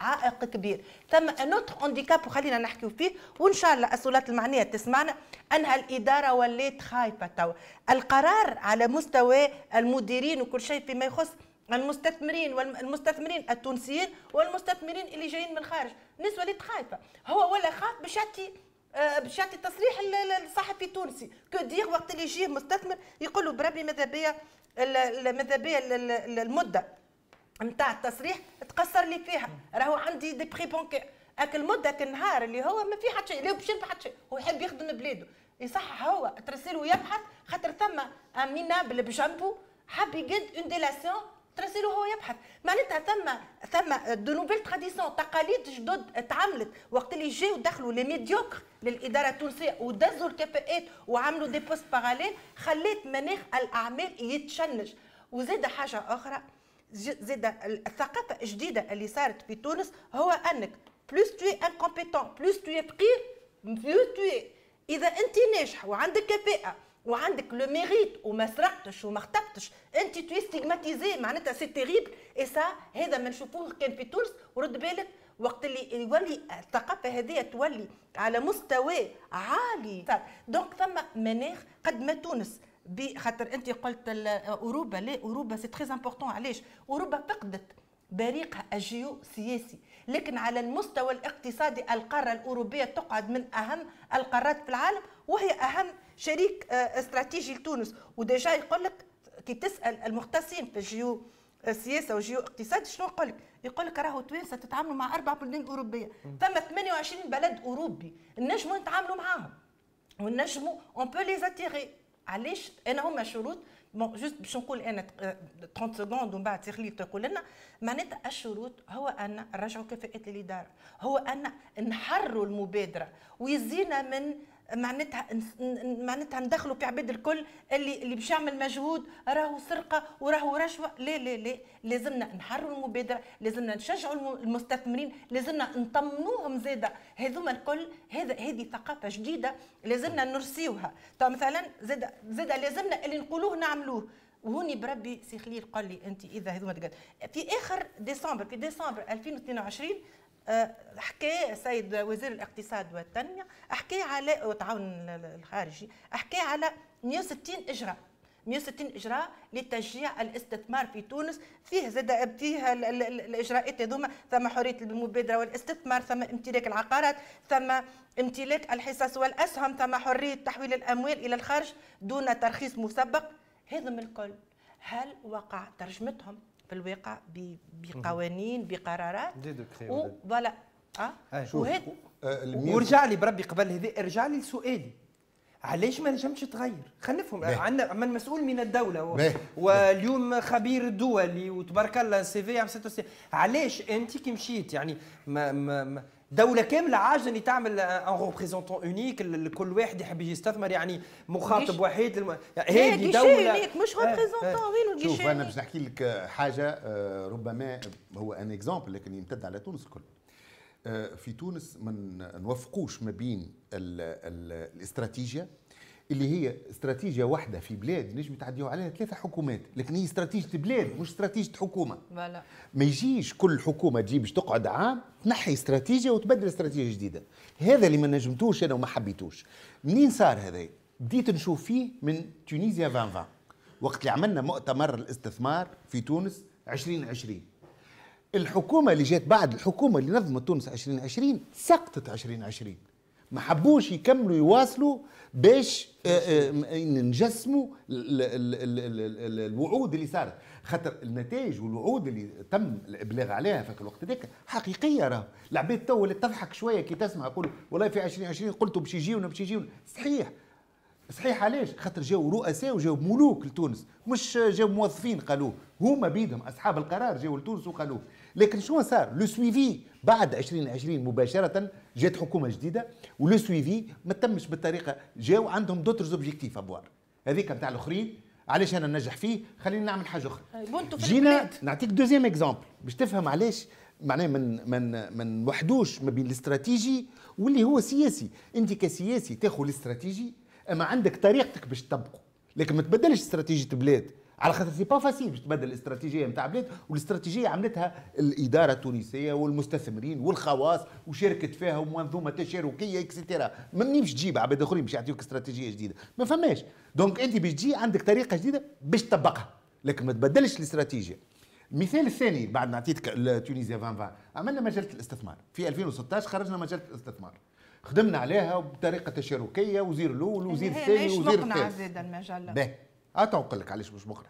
S3: عائق كبير ثم نوتر هانديكاب وخلينا نحكي فيه وان شاء الله السلطات المعنيه تسمعنا انها الاداره ولات خايفه توا القرار على مستوى المديرين وكل شيء فيما يخص المستثمرين والمستثمرين التونسيين والمستثمرين اللي جايين من الخارج الناس ولات خايفه هو ولا خاف باش يعطي آه، باش يعطي تصريح الصحفي التونسي كو دير وقت اللي يجيه مستثمر يقول له بربي ماذا بيا ماذا بيا المده نتاع التصريح قصر لي فيها راهو عندي دي بري بونكير اكل المده هاك النهار اللي هو ما في حتى شيء لا باش يربح حتى شيء هو يحب يخدم بلاده يصحح هو ترسل ويبحث خاطر ثم امينا بجنبه حب يقد اون ديلاسيون ترسل هو يبحث معناتها ثم ثم دو نوفيل تراديسيون تقاليد جدد تعملت وقت اللي جاو دخلوا لي ميديوكر للاداره التونسيه ودزوا الكفاءات وعملوا دي بوست باراليل خليت مناخ الاعمال يتشنج وزاد حاجه اخرى زيد الثقافه الجديده اللي صارت في تونس هو انك بلوس توي انكومبيتون بلوس توي فقير بلوس توي اذا انت ناجح وعندك كفاءه وعندك لو ميريت وما سرقتش وما خطبتش انت توي ستيغماتيزي معناتها سي تيريبل اي سا هذا ما نشوفوه كان في تونس ورد بالك وقت اللي يولي الثقافه هذه تولي على مستوى عالي دونك ثم مناخ قد ما تونس بخاطر انت قلت اوروبا لا اوروبا سي تري امبورطون علاش اوروبا فقدت بريقها الجيو سياسي لكن على المستوى الاقتصادي القاره الاوروبيه تقعد من اهم القارات في العالم وهي اهم شريك آه، استراتيجي لتونس وديجا يقول لك كي تسال المختصين في الجيو السياسه والجيو اقتصاد شنو يقول لك؟ يقول لك راهو توانسه تتعاملوا مع اربع بلدان اوروبيه، فما 28 بلد اوروبي نجموا نتعاملوا معاهم ونجموا اون بو لي علاش انا هما شروط بون جوست باش نقول انا 30 آه، سكوند ومن بعد تخلي تقول لنا معناتها الشروط هو ان نرجعوا كفاءات للاداره هو ان نحروا المبادره ويزينا من معناتها معناتها ندخلوا في عباد الكل اللي اللي باش يعمل مجهود راهو سرقه وراهو رشوه لا لا لا لازمنا نحروا المبادره لازمنا نشجعوا المستثمرين لازمنا نطمنوهم زاده هذوما الكل هذا هذه ثقافه جديده لازمنا نرسيوها طيب مثلا زاده زاده لازمنا اللي نقولوه نعملوه وهوني بربي سي خليل قال لي انت اذا هذوما في اخر ديسمبر في ديسمبر 2022 آه، حكى السيد وزير الاقتصاد والتنميه حكى على التعاون الخارجي حكى على 160 اجراء 160 اجراء لتشجيع الاستثمار في تونس فيه زاد فيه الاجراءات هذوما ثم حريه المبادره والاستثمار ثم امتلاك العقارات ثم امتلاك الحصص والاسهم ثم حريه تحويل الاموال الى الخارج دون ترخيص مسبق هذم الكل هل وقع ترجمتهم بالواقع بقوانين بقرارات و فوالا آه, أه،
S5: ورجع
S1: أه، لي بربي قبل هذا ارجع لي لسؤالي علاش ما نجمش تغير خلينا نفهم عندنا من مسؤول من الدوله و... واليوم خبير دولي وتبارك الله سي في علاش انت كي مشيت يعني ما ما, ما دوله كامله عاجزه اللي تعمل ان ريبريزونتون اونيك لكل واحد يحب يستثمر يعني مخاطب وحيد للم... يعني هذه دوله اونيك مش ريبريزونتون غير الجيشي شوف انا
S5: باش نحكي لك حاجه آه، ربما هو ان اكزومبل لكن يمتد على تونس الكل آه، في تونس ما نوفقوش ما بين الاستراتيجيه اللي هي استراتيجيه واحده في بلاد نجم تعديو عليها ثلاثه حكومات لكن هي استراتيجيه بلاد مش استراتيجيه حكومه بلا. ما يجيش كل حكومه تجي باش تقعد عام تنحي استراتيجيه وتبدل استراتيجيه جديده هذا اللي ما نجمتوش انا وما حبيتوش منين صار هذا بديت نشوف فيه من تونيزيا 2020 وقت اللي عملنا مؤتمر الاستثمار في تونس 2020 الحكومه اللي جات بعد الحكومه اللي نظمت تونس 2020 سقطت 2020 ما حبوش يكملوا يواصلوا باش آه، آه، نجسموا الوعود اللي صارت خاطر النتائج والوعود اللي تم الابلاغ عليها في الوقت هذاك حقيقيه راه العباد تو اللي تضحك شويه كي تسمع يقول والله في 2020 قلتوا باش يجيونا باش يجيونا صحيح صحيح علاش خاطر جاو رؤساء وجاو ملوك لتونس مش جاو موظفين قالوه هما بيدهم اصحاب القرار جاو لتونس وقالوه لكن شو صار لو سويفي بعد 2020 مباشره جات حكومه جديده ولو سويفي ما تمش بالطريقه جاو عندهم دوتر زوبجيكتيف ابوار هذيك نتاع الاخرين علاش انا ننجح فيه خلينا نعمل حاجه اخرى جينا نعطيك دوزيام اكزامبل باش تفهم علاش معناه من من من وحدوش ما بين الاستراتيجي واللي هو سياسي انت كسياسي تاخذ الاستراتيجي اما عندك طريقتك باش تطبقه لكن ما تبدلش استراتيجيه بلاد على خاطر سي با فاسيل باش تبدل الاستراتيجيه نتاع بلاد والاستراتيجيه عملتها الاداره التونسيه والمستثمرين والخواص وشاركت فيها ومنظومه تشاركيه اكسترا ما باش تجيب عباد اخرين باش يعطيوك استراتيجيه جديده ما فماش دونك انت باش تجي عندك طريقه جديده باش تطبقها لكن ما تبدلش الاستراتيجيه المثال الثاني بعد ما عطيتك تونيزيا 2020 عملنا مجله الاستثمار في 2016 خرجنا مجله الاستثمار خدمنا عليها بطريقه تشاركيه وزير الاول وزير يعني الثاني وزير الثالث مقنعه
S3: زاد المجله
S5: نقول لك علاش مش مقنع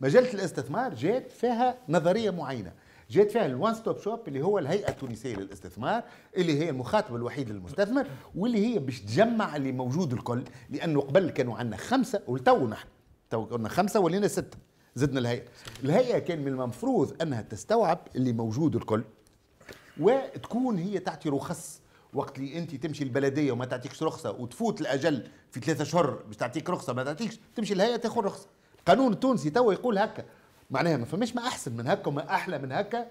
S5: مجله الاستثمار جات فيها نظريه معينه جات فيها الوان ستوب شوب اللي هو الهيئه التونسيه للاستثمار اللي هي المخاطب الوحيد للمستثمر واللي هي باش تجمع اللي موجود الكل لانه قبل كانوا عندنا خمسه ولتو نحن تو كنا خمسه ولينا سته زدنا الهيئه الهيئه كان من المفروض انها تستوعب اللي موجود الكل وتكون هي تعطي رخص وقت اللي انت تمشي البلديه وما تعطيكش رخصه وتفوت الاجل في ثلاثة اشهر باش تعطيك رخصه ما تعطيكش تمشي الهيئه تاخذ رخصه القانون التونسي توا يقول هكا معناها ما فماش ما احسن من هكا وما احلى من هكا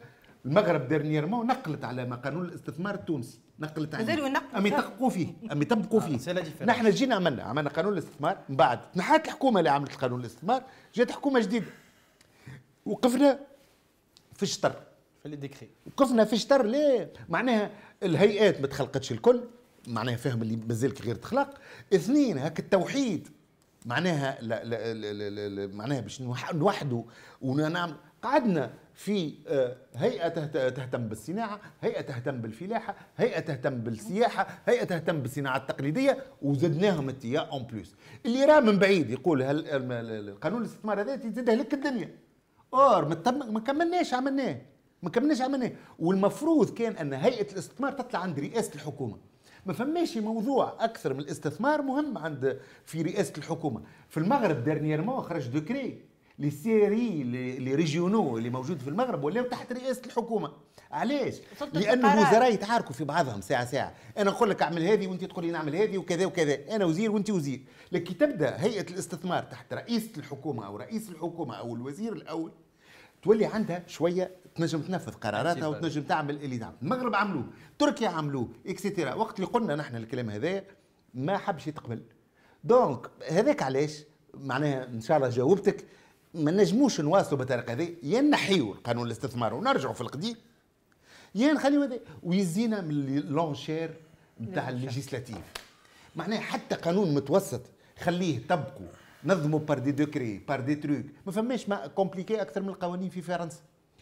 S5: المغرب ديرنييرمون نقلت على ما قانون الاستثمار التونسي نقلت عليه مازالوا ينقلوا اما يطبقوا فيه اما يطبقوا آه، فيه نحن جينا عملنا عملنا قانون الاستثمار من بعد تنحات الحكومه اللي عملت القانون الاستثمار جات حكومه جديده وقفنا في الشطر في ديكري وقفنا في شطر ليه معناها الهيئات ما تخلقتش الكل معناها فهم اللي مازال غير تخلق اثنين هاك التوحيد معناها لا لا لا لا لا معناها باش نوحدوا ونعمل قعدنا في آه، هيئه تهتم بالصناعه، هيئه تهتم بالفلاحه، هيئه تهتم بالسياحه، هيئه تهتم بالصناعه التقليديه وزدناهم التيا اون بلوس، اللي راه من بعيد يقول هل القانون الاستثمار هذا يزيد لك الدنيا. اور ما كملناش عملناه. ما كملناش عملناه والمفروض كان ان هيئه الاستثمار تطلع عند رئاسه الحكومه ما فماش موضوع اكثر من الاستثمار مهم عند في رئاسه الحكومه في المغرب ديرنييرمون خرج دوكري لي سيري لي ريجيونو اللي موجود في المغرب ولاو تحت رئاسه الحكومه علاش لان الوزراء يتعاركوا في بعضهم ساعه ساعه انا نقول لك اعمل هذه وانت تقول لي نعمل هذه وكذا وكذا انا وزير وانت وزير لكن تبدا هيئه الاستثمار تحت رئيس الحكومه او رئيس الحكومه او الوزير الاول تولي عندها شويه تنجم تنفذ قراراتها وتنجم تعمل اللي تعمل المغرب عملوه تركيا عملوه اكسيتيرا وقت اللي قلنا نحن الكلام هذا ما حبش يتقبل دونك هذاك علاش معناها ان شاء الله جاوبتك ما نجموش نواصلوا بالطريقه هذه يا نحيوا قانون الاستثمار ونرجعوا في القديم يا نخليوا هذا ويزينا من لونشير نتاع الليجيسلاتيف معناها حتى قانون متوسط خليه طبقوا نظموا بار دي دوكري بار دي تروك ما فماش ما كومبليكي اكثر من القوانين في فرنسا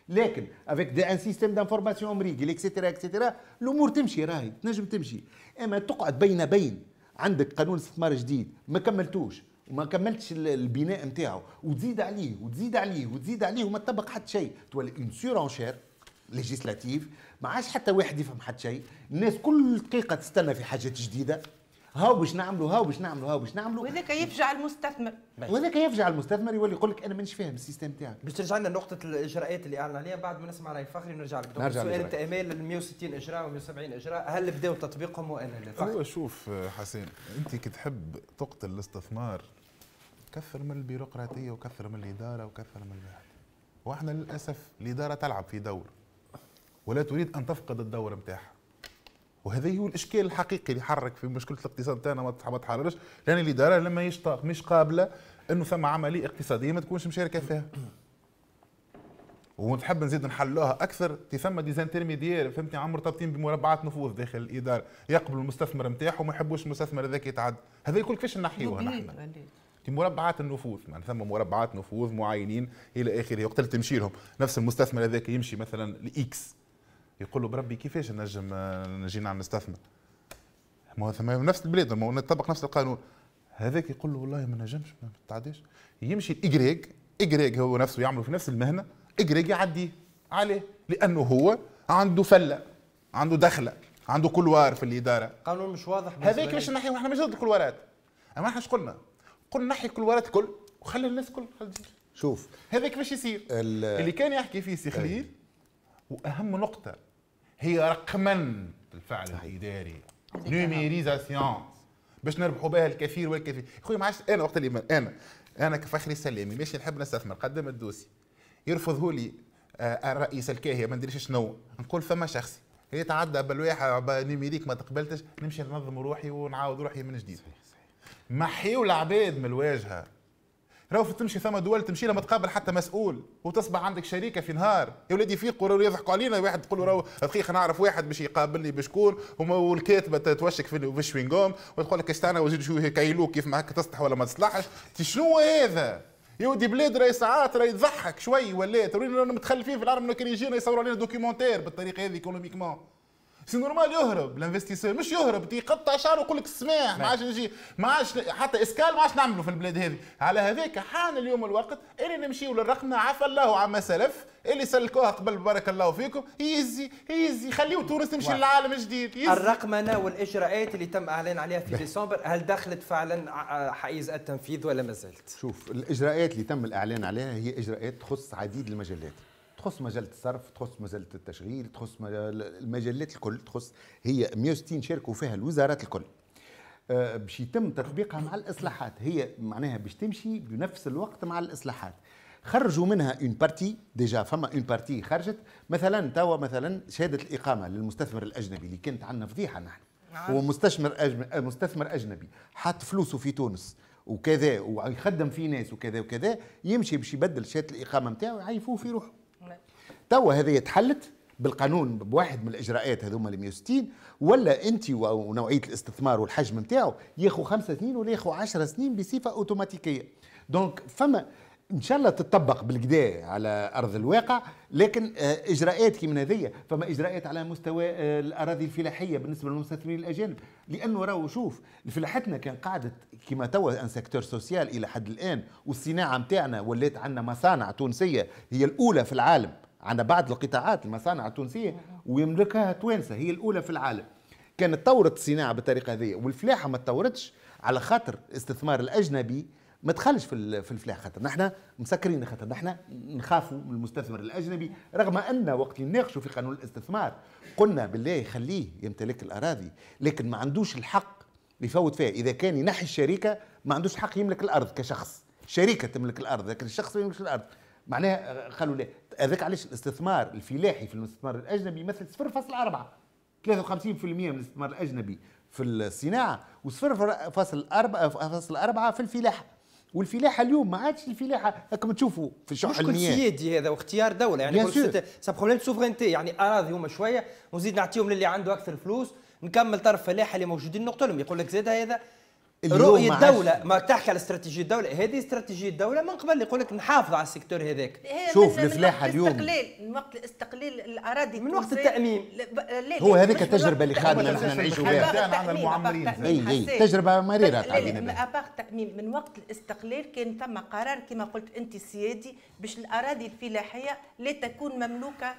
S5: لكن افيك دي ان سيستيم دانفورماسيون امريكي اكسيتيرا اكسيتيرا الامور تمشي راهي تنجم تمشي اما تقعد بين بين عندك قانون استثمار جديد ما كملتوش وما كملتش البناء نتاعو وتزيد عليه وتزيد عليه وتزيد عليه وما تطبق حتى شيء تولي اون سورونشير ليجيسلاتيف ما عادش حتى واحد يفهم حتى شيء الناس كل دقيقه تستنى في حاجات جديده هاو باش نعملوا هاو باش نعملوا هاو باش نعملوا
S3: وهذاك يفجع
S5: المستثمر وهذاك يفجع المستثمر يولي يقول لك انا مانيش فاهم السيستم تاعك باش
S1: ترجع لنا نقطه الاجراءات اللي اعلن عليها بعد ما نسمع راي فخري ونرجع لك نرجع سؤال تاع ايميل 160 اجراء و170 اجراء هل بداوا تطبيقهم وانا لا هو أيوة،
S4: شوف حسين انت كي تحب تقتل الاستثمار كثر من البيروقراطيه وكثر من الاداره وكثر من الواحد واحنا للاسف الاداره تلعب في دور ولا تريد ان تفقد الدور نتاعها وهذا هو الاشكال الحقيقي اللي حرك في مشكله الاقتصاد تاعنا ما تحررش لان الاداره لما يشتاق مش قابله انه ثم عمليه اقتصاديه ما تكونش مشاركه فيها ونحب نزيد نحلوها اكثر تي ثم ديزانترميديير فهمتني عم مرتبطين بمربعات نفوذ داخل الاداره يقبلوا المستثمر نتاعهم وما يحبوش المستثمر هذاك يتعدى هذا الكل كيفاش نحيوها نحن في مربعات النفوذ يعني ثم مربعات نفوذ معينين الى اخره وقت اللي تمشي لهم نفس المستثمر هذاك يمشي مثلا لاكس يقول له بربي كيفاش نجم نجي نعمل نستثمر ما هو نفس البلاد ما هو نطبق نفس القانون هذاك يقول له والله ما نجمش ما تعديش يمشي الاجريك اجريك هو نفسه يعمل في نفس المهنه اجريك يعديه عليه لانه هو عنده فله عنده دخله عنده كلوار في الاداره
S1: قانون مش واضح
S4: هذاك باش نحي احنا مش ضد الكلوارات اما احنا قلنا قل نحي الكلوارات الكل وخلي الناس كل شوف هذاك باش يصير اللي كان يحكي فيه سي خليل واهم نقطه هي رقما الفعل الاداري نوميريزاسيون باش نربحوا بها الكثير والكثير خويا ما عادش انا وقت اللي انا انا كفخري سلامي ماشي نحب نستثمر قدم الدوسي يرفضه لي آه، الرئيس الكاهي ما ندريش شنو نقول فما شخصي هي تعدى بالواحة نيميريك ما تقبلتش نمشي ننظم روحي ونعاود روحي من جديد محيو العباد من الواجهه راهو تمشي ثم دول تمشي لما تقابل حتى مسؤول وتصبح عندك شريكه في نهار يا ولادي يفيقوا راهو يضحكوا علينا واحد تقول له راهو دقيقه نعرف واحد باش يقابلني بشكون والكاتبه تتوشك في الشوينغوم وتقول لك استنى وزيد شو كيلو كيف ما هكا تصلح ولا ما تصلحش شنو هذا يا ودي بلاد راهي ساعات راهي تضحك شوي ولا تورينا متخلفين في العالم كان يجينا يصوروا علينا دوكيومونتير بالطريقه هذه ايكونوميكمون سي نورمال يهرب الانفستيسور مش يهرب يقطع شعره يقول لك السماح ما عادش نجي ما عادش حتى اسكال ما عادش نعملوا في البلاد هذه على هذاك حان اليوم الوقت اللي نمشيو للرقم عفى الله عما سلف اللي سلكوها قبل بارك الله فيكم يزي يزي خليو تونس تمشي للعالم الجديد يزي. الرقمنه
S1: والاجراءات اللي تم اعلان عليها في ديسمبر هل دخلت فعلا حيز التنفيذ ولا ما زالت؟
S5: شوف الاجراءات اللي تم الاعلان عليها هي اجراءات تخص عديد المجالات تخص مجله الصرف تخص مجله التشغيل تخص المجلات الكل تخص هي 160 شاركوا فيها الوزارات الكل آه، باش يتم تطبيقها مع الاصلاحات هي معناها باش تمشي بنفس الوقت مع الاصلاحات خرجوا منها اون بارتي ديجا فما اون بارتي خرجت مثلا توا مثلا شهاده الاقامه للمستثمر الاجنبي اللي كانت عندنا فضيحه نحن نعم. هو مستثمر مستثمر اجنبي حاط فلوسه في تونس وكذا ويخدم في ناس وكذا وكذا يمشي باش يبدل شهاده الاقامه نتاعو يعيفوه في روحه توا هذه تحلت بالقانون بواحد من الاجراءات هذوما ال 160 ولا انت ونوعيه الاستثمار والحجم نتاعو ياخذ خمسة سنين ولا ياخذ 10 سنين بصفه اوتوماتيكيه دونك فما ان شاء الله تطبق بالكدا على ارض الواقع لكن آه، اجراءات كيما هذيا فما اجراءات على مستوى آه، الاراضي الفلاحيه بالنسبه للمستثمرين الاجانب لانه راهو شوف فلاحتنا كان قاعده كما توا ان سيكتور سوسيال الى حد الان والصناعه نتاعنا ولات عندنا مصانع تونسيه هي الاولى في العالم عندنا بعض القطاعات المصانع التونسيه ويملكها توانسه هي الاولى في العالم كانت طورت الصناعه بالطريقه هذه والفلاحه ما تطورتش على خاطر الاستثمار الاجنبي ما دخلش في في الفلاح خاطر نحن مسكرين خاطر نحن نخافوا من المستثمر الاجنبي رغم ان وقت نناقشوا في قانون الاستثمار قلنا بالله خليه يمتلك الاراضي لكن ما عندوش الحق يفوت فيها اذا كان ينحي الشركه ما عندوش حق يملك الارض كشخص شركه تملك الارض لكن الشخص ما يملكش الارض معناها قالوا لا هذاك علاش الاستثمار الفلاحي في الاستثمار الاجنبي يمثل 0.4 53% من الاستثمار الاجنبي في الصناعه و0.4 في الفلاحه والفلاحه اليوم ما عادش الفلاحه هكما تشوفوا في شح المياه مشكل
S1: سيادي هذا واختيار دوله يعني سا بروبليم سوفرينتي يعني اراضي هما شويه ونزيد نعطيهم للي عنده اكثر فلوس نكمل طرف فلاحه اللي موجودين نقتلهم يقول لك زاد هذا رؤية الدولة ما تحكي على استراتيجية الدولة هذه استراتيجية الدولة من قبل يقول لك نحافظ على السيكتور هذاك شوف الفلاحة اليوم استقلال
S3: من وقت الاستقلال الأراضي من وقت التأميم
S1: هو هذيك التجربة اللي خادنا نحن نعيشوا بها
S4: المعمرين اي
S5: تجربة مريرة تعبينا بها
S3: أباغ التأميم من وقت الاستقلال كان ثم قرار كما قلت أنت سيادي باش الأراضي الفلاحية لا تكون مملوكة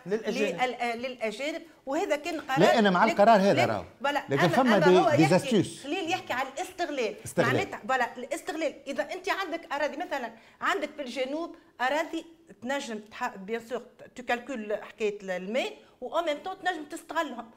S3: للأجانب وهذا كان قرار لا انا مع القرار هذا راهو لكن فما دي ديزاستيوس خليل يحكي على الاستغلال معناتها بلا الاستغلال اذا انت عندك اراضي مثلا عندك في الجنوب اراضي تنجم بيان سور تكالكول حكايه الماء و وان ميم طون تنجم تستغلهم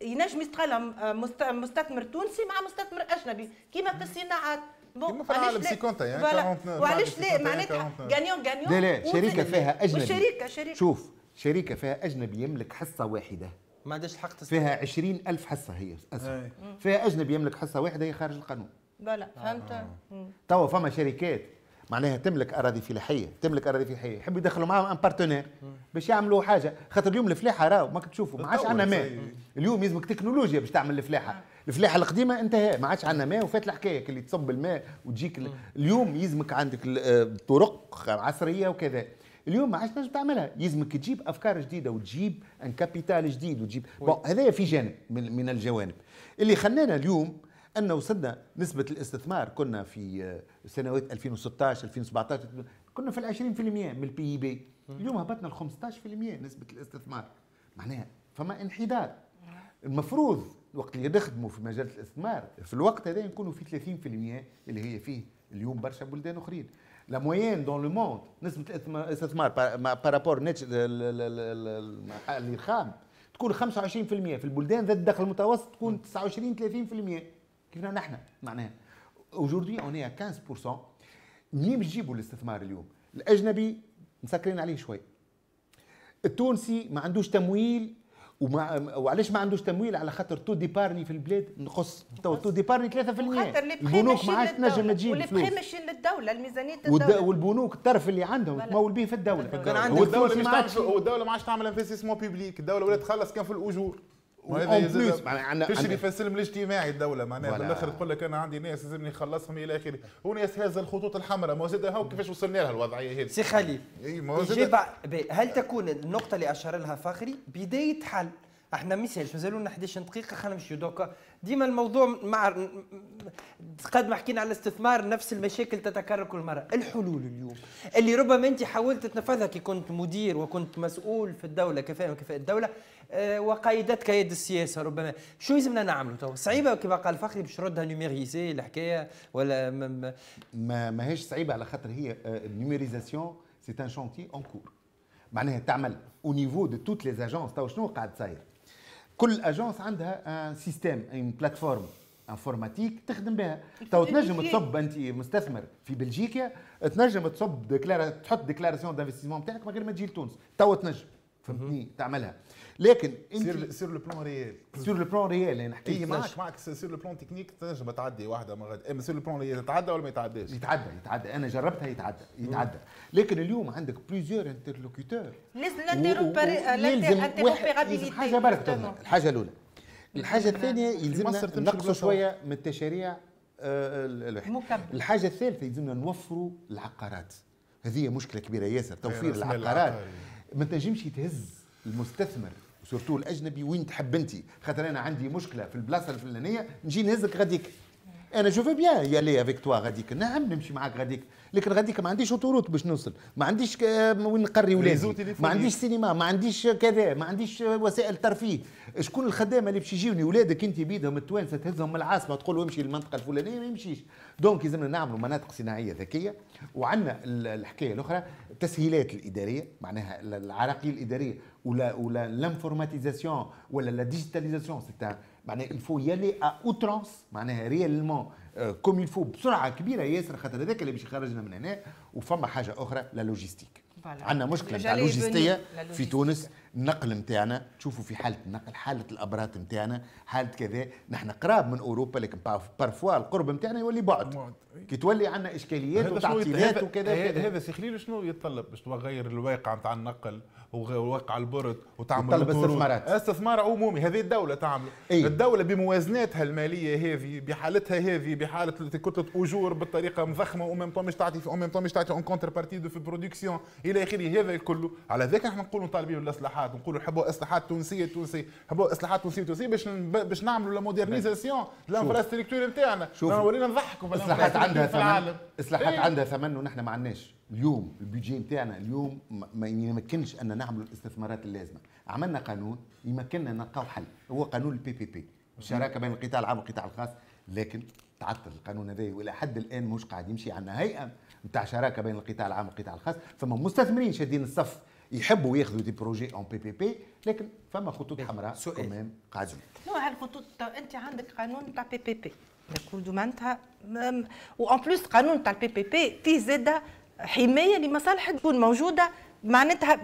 S3: ينجم يستغلهم آه، مستثمر تونسي مع مستثمر اجنبي كيما في الصناعات بون علاش لا يعني
S5: وعلاش لا يعني معناتها غانيون
S3: غانيون لا لا شركه فيها اجنبي والشركه شركه شوف
S5: شركه فيها اجنبي يملك حصه واحده ما عندهاش الحق تستخدم فيها 20000 حصه هي اسهم فيها اجنبي يملك حصه واحده هي خارج القانون
S3: بلا فهمت آه.
S5: توا فما شركات معناها تملك اراضي فلاحيه تملك اراضي فلاحيه يحبوا يدخلوا معاهم ان بارتنير باش يعملوا حاجه خاطر اليوم الفلاحه راهو ماك تشوفوا ما عادش عندنا ماء طيب. اليوم يلزمك تكنولوجيا باش تعمل الفلاحه آه. الفلاحه القديمه انتهى ما عادش عندنا ماء وفات الحكايه اللي تصب الماء وتجيك اليوم يلزمك عندك آه، طرق عصريه وكذا اليوم ما عادش تنجم تعملها يلزمك تجيب افكار جديده وتجيب ان كابيتال جديد وتجيب بون هذايا في جانب من, من الجوانب اللي خلانا اليوم ان وصلنا نسبه الاستثمار كنا في آه، سنوات 2016 2017 كنا في ال 20% من البي بي اليوم هبطنا ل 15% نسبه الاستثمار معناها فما انحدار المفروض وقت اللي نخدموا في مجال الاستثمار في الوقت هذا نكونوا في 30% اللي هي فيه اليوم برشا بلدان اخرين لا موين دون لو موند نسبه الاستثمار بارابور ناتش الخام تكون 25% في البلدان ذات الدخل المتوسط تكون 29 30% كيفنا نحن معناها اوجوردي اون 15% منين باش الاستثمار اليوم الاجنبي مسكرين عليه شوي التونسي ما عندوش تمويل وما وعلاش ما عندوش تمويل على خاطر تو ديبارني في البلاد نقص تو تو ديبارني 3% خاطر البنوك ما عادش تنجم تجيب والبري
S4: ماشي للدوله الميزانيه الدوله
S5: والبنوك الطرف اللي عندهم تمول به في الدوله كان عندهم الدوله
S4: ما عادش تعمل انفستيسمون بيبليك الدوله ولات تخلص كان في الاجور وهذا معناها تشري اللي السلم الاجتماعي الدوله معناها بالاخر تقول لك انا عندي ناس لازمني نخلصهم الى اخره ناس هذا الخطوط الحمراء ما زاد هاو كيفاش وصلنا لها الوضعيه هذه سي خليل هل تكون النقطه اللي اشار
S1: لها فخري بدايه حل احنا ما يسالش مازالوا لنا 11 دقيقه خلينا نمشيو دوكا ديما الموضوع مع قد ما حكينا على الاستثمار نفس المشاكل تتكرر كل مره الحلول اليوم اللي ربما انت حاولت تنفذها كي كنت مدير وكنت مسؤول في الدوله كفاءه وكفاءه الدوله آه، وقايدتك وقيدتك السياسه ربما شو لازمنا نعملوا تو صعيبه كما قال فخري باش نردها نيميريزي الحكايه ولا ما ماهيش صعيبه على
S5: خاطر هي النيميريزاسيون سي ان شونتي اون كور معناها تعمل او نيفو دو توت لي اجونس تو شنو قاعد صاير كل اجونس عندها ان سيستيم ان بلاتفورم انفورماتيك تخدم بها تو تنجم تصب انت مستثمر في بلجيكا تنجم تصب ديكلار تحط ديكلاراسيون دافستيسمون بتاعك من غير ما تجي لتونس تو تنجم فهمتني تعملها
S4: لكن انت
S5: سير لو بلون ريال سير لو بلون ريال يعني نحكي إيه معك
S4: معك سير لو بلون تكنيك تنجم تعدي واحده من غد اما إيه، سير لو بلون ريال يتعدى ولا ما يتعداش يتعدى يتعدى انا جربتها يتعدى يتعدى لكن اليوم عندك بليزيور انترلوكيتور
S3: لازم لازم
S5: حاجه برك الحاجه الاولى الحاجه الثانيه يلزمنا نقصوا شويه من التشاريع آه، الحاجه الثالثه يلزمنا نوفروا العقارات هذه مشكله كبيره ياسر توفير العقارات طيب. ما تنجمش تهز المستثمر سورتو الاجنبي وين تحب انت خاطر انا عندي مشكله في البلاصه الفلانيه نجي نهزك غاديك انا جو في بيان يالي افيك توا غاديك نعم نمشي معاك غاديك لكن غادي ما عنديش اوتوروت باش نوصل ما عنديش وين نقري ولادي ما عنديش سينما ما عنديش كذا ما عنديش وسائل ترفيه شكون الخدامه اللي باش يجيوني ولادك انت بيدهم التوانسه تهزهم من العاصمه تقول له امشي للمنطقه الفلانيه ما يمشيش دونك لازمنا نعملوا مناطق صناعيه ذكيه وعندنا الحكايه الاخرى التسهيلات الاداريه معناها العراقيل الاداريه ولا ولا لانفورماتيزاسيون ولا لا ديجيتاليزاسيون معناها الفو يلي ا اوترونس معناها ريالمون كوم يلفو بسرعه كبيره ياسر خاطر هذاك اللي باش يخرجنا من هنا وفما حاجه اخرى لا لوجيستيك عندنا مشكله نتاع لوجيستيه في تونس النقل نتاعنا تشوفوا في حاله النقل حاله الابراط نتاعنا حاله كذا نحن قراب من اوروبا لكن بارفوا القرب نتاعنا يولي بعد كي تولي عندنا اشكاليات وتعطيلات وكذا هذا
S4: سي خليل شنو يتطلب باش تغير الواقع نتاع النقل ووقع البرد وتعمل طلب استثمارات استثمار عمومي هذه الدولة تعمل إيه؟ الدولة بموازناتها المالية هذه بحالتها هذه بحالة كتلة أجور بالطريقة مضخمة وميم طون مش تعطي وميم طون مش تعطي اون كونتر بارتي دو في برودكسيون إلى آخره هذا كله على ذاك احنا نقولوا طالبين الأصلاحات نقولوا نحبوا إصلاحات تونسية تونسية نحبوا إصلاحات تونسية تونسية باش باش نعملوا لا مودرنيزاسيون الانفراستركتور نتاعنا ولينا نضحكوا في الإصلاحات عندها ثمن إصلاحات عندها
S5: ثمن ونحن ما عندناش اليوم البيجي نتاعنا اليوم ما يمكنش ان نعملوا الاستثمارات اللازمه عملنا قانون يمكننا نلقاو حل هو قانون البي بي بي الشراكه بين القطاع العام والقطاع الخاص لكن تعطل القانون هذا والى حد الان مش قاعد يمشي عندنا هيئه نتاع شراكه بين القطاع العام والقطاع الخاص فما مستثمرين شادين الصف يحبوا ياخذوا دي بروجي اون بي بي بي لكن فما خطوط إيه، حمراء كمان قاعدين
S3: نوع الخطوط انت عندك قانون تاع بي بي بي داكور معناتها وان بلوس قانون تاع البي بي بي فيه زاده حمايه لمصالح تكون موجوده معناتها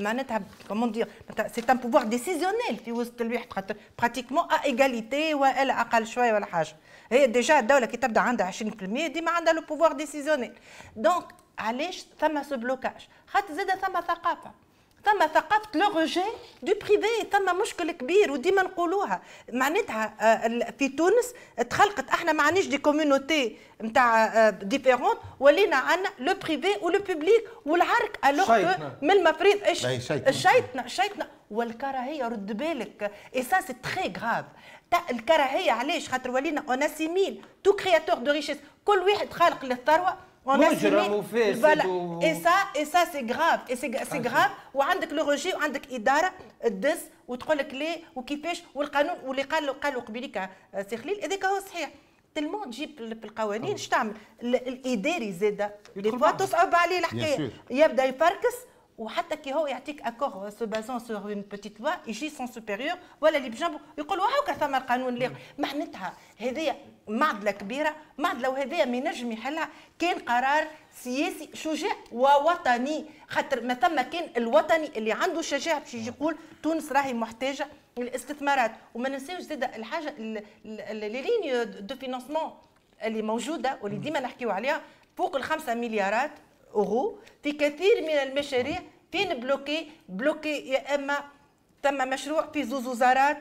S3: معناتها كومون دير سي ان بوفوار ديسيزيونيل في وسط الواحد خاطر براتيكمون ا ايغاليتي والا اقل شويه ولا حاجه هي ديجا الدوله كي تبدا عندها 20% ديما عندها لو بوفوار ديسيزيونيل دونك علاش ثم سو بلوكاج خاطر زاده ثم ثقافه ثم ثقافه لو روجي دو بريفي ثم مشكل كبير وديما نقولوها معناتها آه، في تونس تخلقت احنا ما عندناش دي كوميونيتي نتاع ديفيرونت آه، ولينا عندنا لو بريفي ولو بوبليك والعرك الوغ من المفروض الشيطنه الشيطنه والكراهيه رد بالك اي سا سي تري غراف الكراهيه علاش خاطر ولينا اون اسيميل تو كرياتور دو ريشيس كل واحد خالق للثروه مجرم وفاسد و... اي سا اي سا سي غراف اي سي غراف ou لو روجي وعندك اداره تدس وتقول لك ليه وكيفاش ou واللي قالوا قالوا قبيليك آه، سي خليل هذاك هو صحيح تلمون تجيب القوانين اش تعمل الاداري زاده دي فوا تصعب عليه الحكايه يبدا يفركس وحتى كي هو يعطيك اكور سو بازون سور اون بوتيت لوا يجي سون سوبيريور ولا اللي بجنبه يقول هاكا ثم القانون اللي mm. معناتها هذه معضله كبيره معضله وهذايا ما ينجم يحلها كان قرار سياسي شجاع ووطني خاطر ما ثم كان الوطني اللي عنده شجاعه باش يجي يقول تونس راهي محتاجه للاستثمارات وما ننساوش زاد الحاجه لي ليني دو فينانسمون اللي موجوده واللي ديما نحكيو عليها فوق الخمسة مليارات اورو في كثير من المشاريع فين بلوكي بلوكي يا اما ثم مشروع في زوز وزارات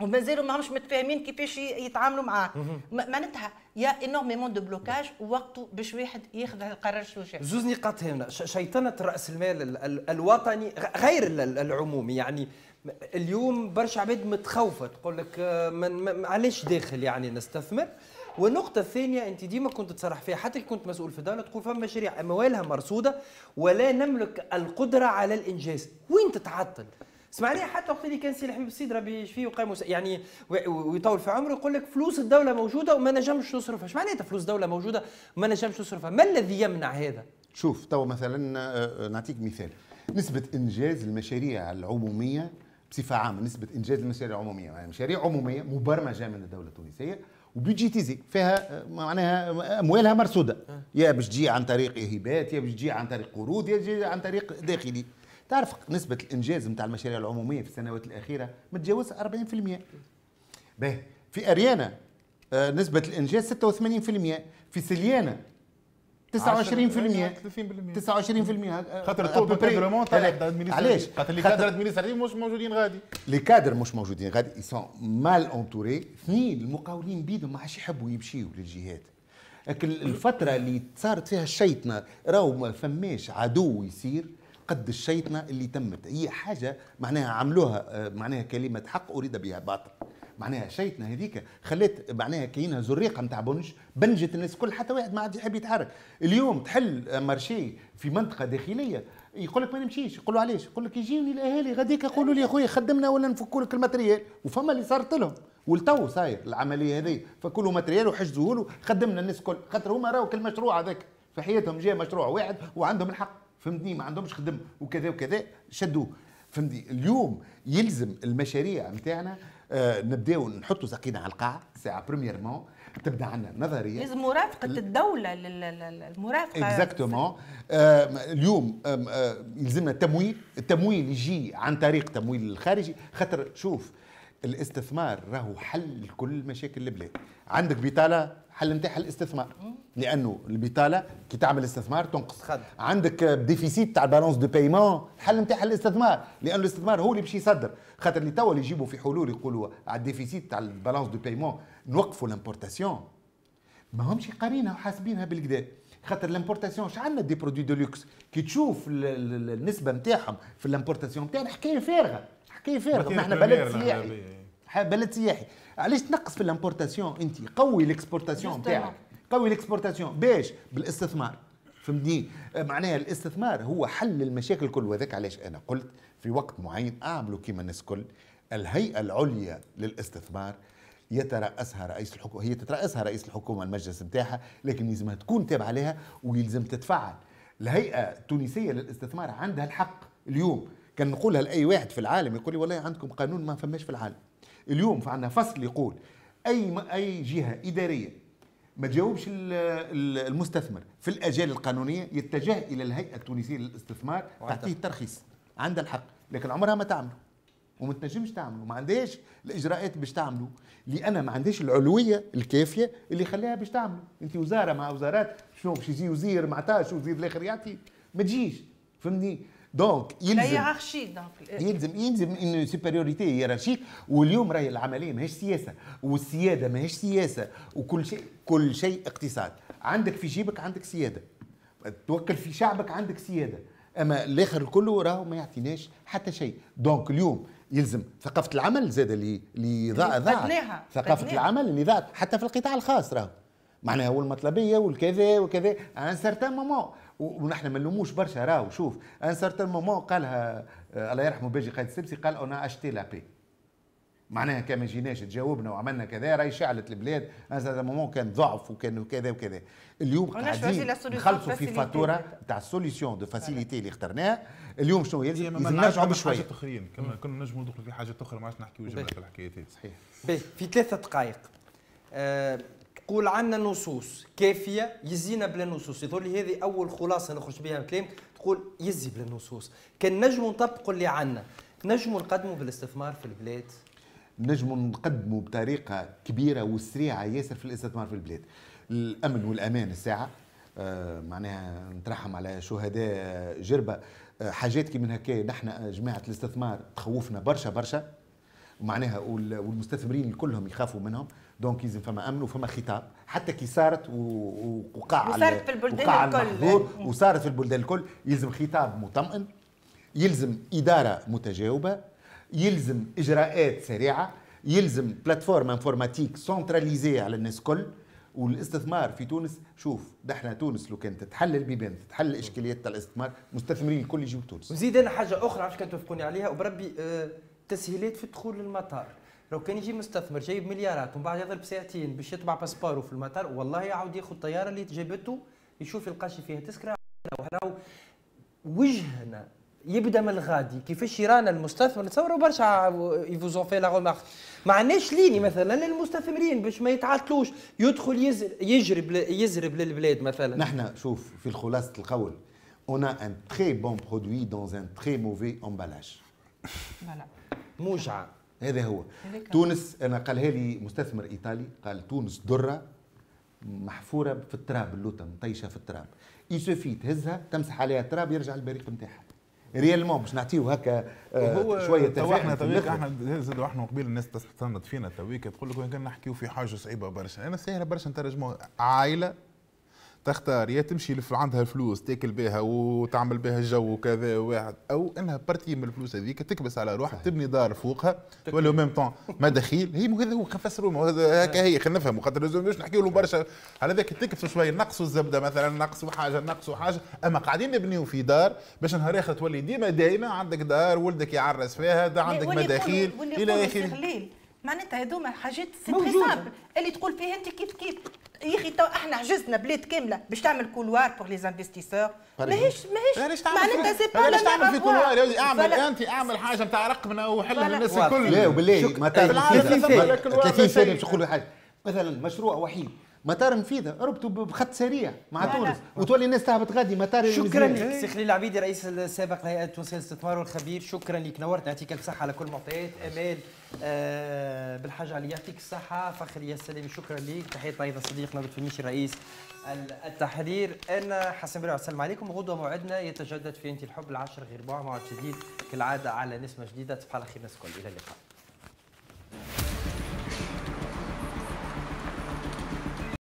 S3: ومازالوا ما ماهمش متفاهمين كيفاش يتعاملوا معاه معناتها يا انورميمون إيه دو بلوكاج وقته باش واحد ياخذ القرار الشجاع زوز
S1: نقاط هنا شيطنه راس المال الوطني غير العمومي يعني اليوم برشا عباد متخوفه تقول لك آه، علاش داخل يعني نستثمر والنقطة الثانية أنت ديما كنت تصرح فيها حتى كنت مسؤول في دولة تقول فما مشاريع أموالها مرصودة ولا نملك القدرة على الإنجاز، وين تتعطل؟ اسمعني حتى وقت اللي كان سي الحبيب السيد ربي يشفيه وقام يعني ويطول في عمره يقول لك فلوس الدوله موجوده وما نجمش نصرفها، اش معناتها فلوس الدوله موجوده وما نجمش نصرفها؟ ما الذي يمنع هذا؟
S5: شوف تو مثلا آه، آه، نعطيك مثال نسبه انجاز المشاريع العموميه بصفه عامه نسبه انجاز المشاريع العموميه يعني مشاريع عموميه مبرمجه من الدوله التونسيه وبيجيتيزي فيها آه، معناها اموالها مرصوده يا باش تجي عن طريق هبات يا باش تجي عن طريق قروض يا تجي عن طريق داخلي تعرف نسبه الانجاز نتاع المشاريع العموميه في السنوات الاخيره متجاوز 40% باهي في اريانا آه، نسبه الانجاز 86% في سليانا 29% 30% 29% خاطر آه، تو كادرمون علاش خاطر لي كادر ادمينستراتيف مش موجودين غادي لي كادر مش موجودين غادي يسون مال اونتوري اثنين المقاولين بيدهم ما عادش يحبوا يمشيوا للجهات لكن الفتره اللي صارت فيها الشيطنه راهو ما فماش عدو يصير قد الشيطنه اللي تمت هي حاجه معناها عملوها آه، معناها كلمه حق اريد بها باطل معناها شيطنه هذيك خليت معناها كاينه زريقه نتاع بنج بنجت الناس الكل حتى واحد ما عاد يحب يتحرك اليوم تحل مارشي في منطقه داخليه يقول لك ما نمشيش يقولوا علاش يقول لك يجيوني الاهالي غاديك يقولوا لي اخويا خدمنا ولا نفكوا لك الماتريال وفما اللي صارت لهم ولتو صاير العمليه هذه فكلوا ماتريال وحجزوه له خدمنا الناس الكل خاطر هما راوا كل مشروع هذاك في حياتهم جاء مشروع واحد وعندهم الحق فهمتني ما عندهمش خدم وكذا وكذا شدوه فهمتني اليوم يلزم المشاريع نتاعنا آه نبداو نحطوا ساقينا على القاع ساعه بريميرمون تبدا عندنا نظريه لازم
S3: مرافقه ل... الدوله المرافقه
S5: اكزاكتومون آه اليوم آه, آه، يلزمنا تمويل التمويل يجي عن طريق تمويل الخارجي خاطر شوف الاستثمار راهو حل كل مشاكل البلاد عندك بطاله حل نتاعها الاستثمار لانه البطاله كي تعمل استثمار تنقص خد. عندك ديفيسيت تاع البالونس دو بايمون حل نتاعها الاستثمار لانه الاستثمار هو اللي باش يصدر خاطر اللي توا اللي يجيبوا في حلول يقولوا على الديفيسيت تاع البالونس دو بايمون نوقفوا الامبورتاسيون ما همش قارينها وحاسبينها بالكدا خاطر الامبورتاسيون عندنا دي برودوي دو لوكس كي تشوف النسبه نتاعهم في الامبورتاسيون نتاعنا حكايه فارغه حكايه فارغه احنا بلد سياحي إيه. بلد سياحي علاش تنقص في الامبورتاسيون انت قوي الاكسبورتاسيون نتاعك قوي الاكسبورتاسيون باش بالاستثمار فهمتني آه، معناها الاستثمار هو حل المشاكل الكل وذاك علاش انا قلت في وقت معين اعملوا كيما الناس الكل الهيئه العليا للاستثمار يترأسها رئيس الحكومة هي تترأسها رئيس الحكومة المجلس نتاعها لكن يلزمها تكون تابعة لها ويلزم تتفعل الهيئة التونسية للاستثمار عندها الحق اليوم كان نقولها لاي واحد في العالم يقول لي والله عندكم قانون ما فماش في العالم اليوم عندنا فصل يقول اي اي جهه اداريه ما تجاوبش المستثمر في الاجال القانونيه يتجه الى الهيئه التونسيه للاستثمار تعطيه الترخيص عندها الحق لكن عمرها ما تعمله وما تنجمش تعمله ما عندهاش الاجراءات باش تعمله لان ما عندهاش العلويه الكافيه اللي خلاها باش تعمله انت وزاره مع وزارات شنو باش يجي وزير معطاش وزير الاخر يعطي ما تجيش فهمني دونك يلزم دونك يلزم يلزم ان سوبريوريتي هيرارشيك واليوم راهي العمليه ماهيش سياسه والسياده ماهيش سياسه وكل شيء كل شيء اقتصاد عندك في جيبك عندك سياده توكل في شعبك عندك سياده اما الاخر كله راهو ما يعطيناش حتى شيء دونك اليوم يلزم ثقافه العمل زاد اللي اللي ضاعت ثقافه العمل اللي ضاعت حتى في القطاع الخاص راهو معناها والمطلبيه والكذا وكذا ان سارتان مومون ونحن ما نلوموش برشا راهو شوف ان سارتان مومون قالها آه، الله يرحمه باجي قايد السبسي قال اون اشتي لا بي معناها كان ما جيناش تجاوبنا وعملنا كذا راهي شعلت البلاد سارتان مومون كان ضعف وكان كذا وكذا اليوم قاعدين نخلصوا في فاتوره تاع السوليسيون دو فاسيليتي اللي اخترناها اليوم شنو يلزم نرجعوا بشويه حاجات
S4: اخرين كنا نجموا ندخلوا في حاجات اخرى ما عادش نحكيو جمله في الحكايات صحيح في ثلاثه دقائق
S1: آه، قول عندنا نصوص كافيه يزينا بلا نصوص يظهر لي هذه اول خلاصه نخرج بها من تقول يزي بلا نصوص كان نجموا نطبقوا اللي عندنا نجموا نقدموا بالاستثمار في البلاد
S5: نجموا نقدموا بطريقه كبيره وسريعه ياسر في الاستثمار في البلاد الامن والامان الساعه آه معناها نترحم على شهداء جربه آه حاجات كي من هكا نحن آه، جماعه الاستثمار تخوفنا برشا برشا ومعناها والمستثمرين كلهم يخافوا منهم دونك لازم فما امن وفما خطاب حتى كي صارت وقع وصارت في البلدان الكل وصارت في البلدان الكل يلزم خطاب مطمئن يلزم اداره متجاوبه يلزم اجراءات سريعه يلزم بلاتفورم انفورماتيك سنتراليزي على الناس الكل والاستثمار في تونس شوف دحنا تونس لو كانت تحل البيبان تتحل الاشكاليات تاع الاستثمار المستثمرين الكل يجيو تونس وزيد
S1: انا حاجه اخرى عرفت كان توافقوني عليها وبربي أه تسهيلات في الدخول للمطار لو كان يجي مستثمر جايب مليارات ومن بعد يضرب ساعتين باش يطبع باسبورو في المطار والله يعاود ياخذ الطياره اللي جابته يشوف يلقاش فيها تذكره وحنا وجهنا يبدا من الغادي كيفاش يرانا المستثمر نتصوروا برشا يفوزون في لا ما عندناش ليني مثلا للمستثمرين باش ما يتعطلوش يدخل يجرب يزرب للبلاد مثلا نحن
S5: شوف في خلاصه القول اون ان تري بون برودوي دون ان تري موفي امبالاج
S1: emballage.
S5: موجعه هذا هو تونس انا قالها لي مستثمر ايطالي قال تونس دره محفوره في التراب اللوطه مطيشه في التراب يسوفي تهزها تمسح عليها التراب يرجع البريق نتاعها ريالمون باش نعطيو هكا
S4: آه، شويه تفاهم احنا تويك احنا زادوا احنا قبيل الناس تصند فينا تويك تقول لك كان نحكيو في حاجه صعيبه برشا انا ساهله برشا نترجموها عائله تختار يا تمشي لف عندها الفلوس تاكل بها وتعمل بها الجو وكذا واحد او انها بارتي من الفلوس هذيك تكبس على روحها تبني دار فوقها ولا ميم طون مداخيل هي هذا هو كنفسروا هكا هي خلينا نفهموا خاطر لازم نحكيوا له برشا على ذاك تكبسوا شويه نقصوا الزبده مثلا نقصوا حاجه نقصوا حاجه اما قاعدين نبنيو في دار باش نهار اخر تولي ديما دائما عندك دار ولدك يعرس فيها دا عندك مداخيل الى اخره
S3: معناتها هذوما حاجات سي اللي تقول فيها انت كيف كيف يا اخي تو احنا عجزنا بلاد كامله باش تعمل كولوار بور لي
S4: انفستيسور ماهيش ماهيش معناتها سي با علاش تعمل في كولوار يا اعمل انت اعمل حاجه نتاع رقمنا وحل الناس
S5: الكل لا وبالله ما تعرفش 30 ثانيه باش نقول حاجه مثلا مشروع وحيد مطار نفيذه ربطوا بخط سريع مع تونس وتولي الناس تهبط غادي مطار شكرا لك سي
S1: خليل العبيدي رئيس السابق لهيئه تونس للاستثمار والخبير شكرا لك نورت يعطيك الصحه على كل المعطيات امال آه، بالحاجة علي يعطيك الصحة يا سليم شكرا لك تحية أيضا صديقنا لطفي المشي رئيس التحرير أنا حسن بريع السلام عليكم غدوة موعدنا يتجدد في أنت الحب العشر غير بوع موعد جديد كالعادة على نسمة جديدة تصبح على خير ناس الكل إلى اللقاء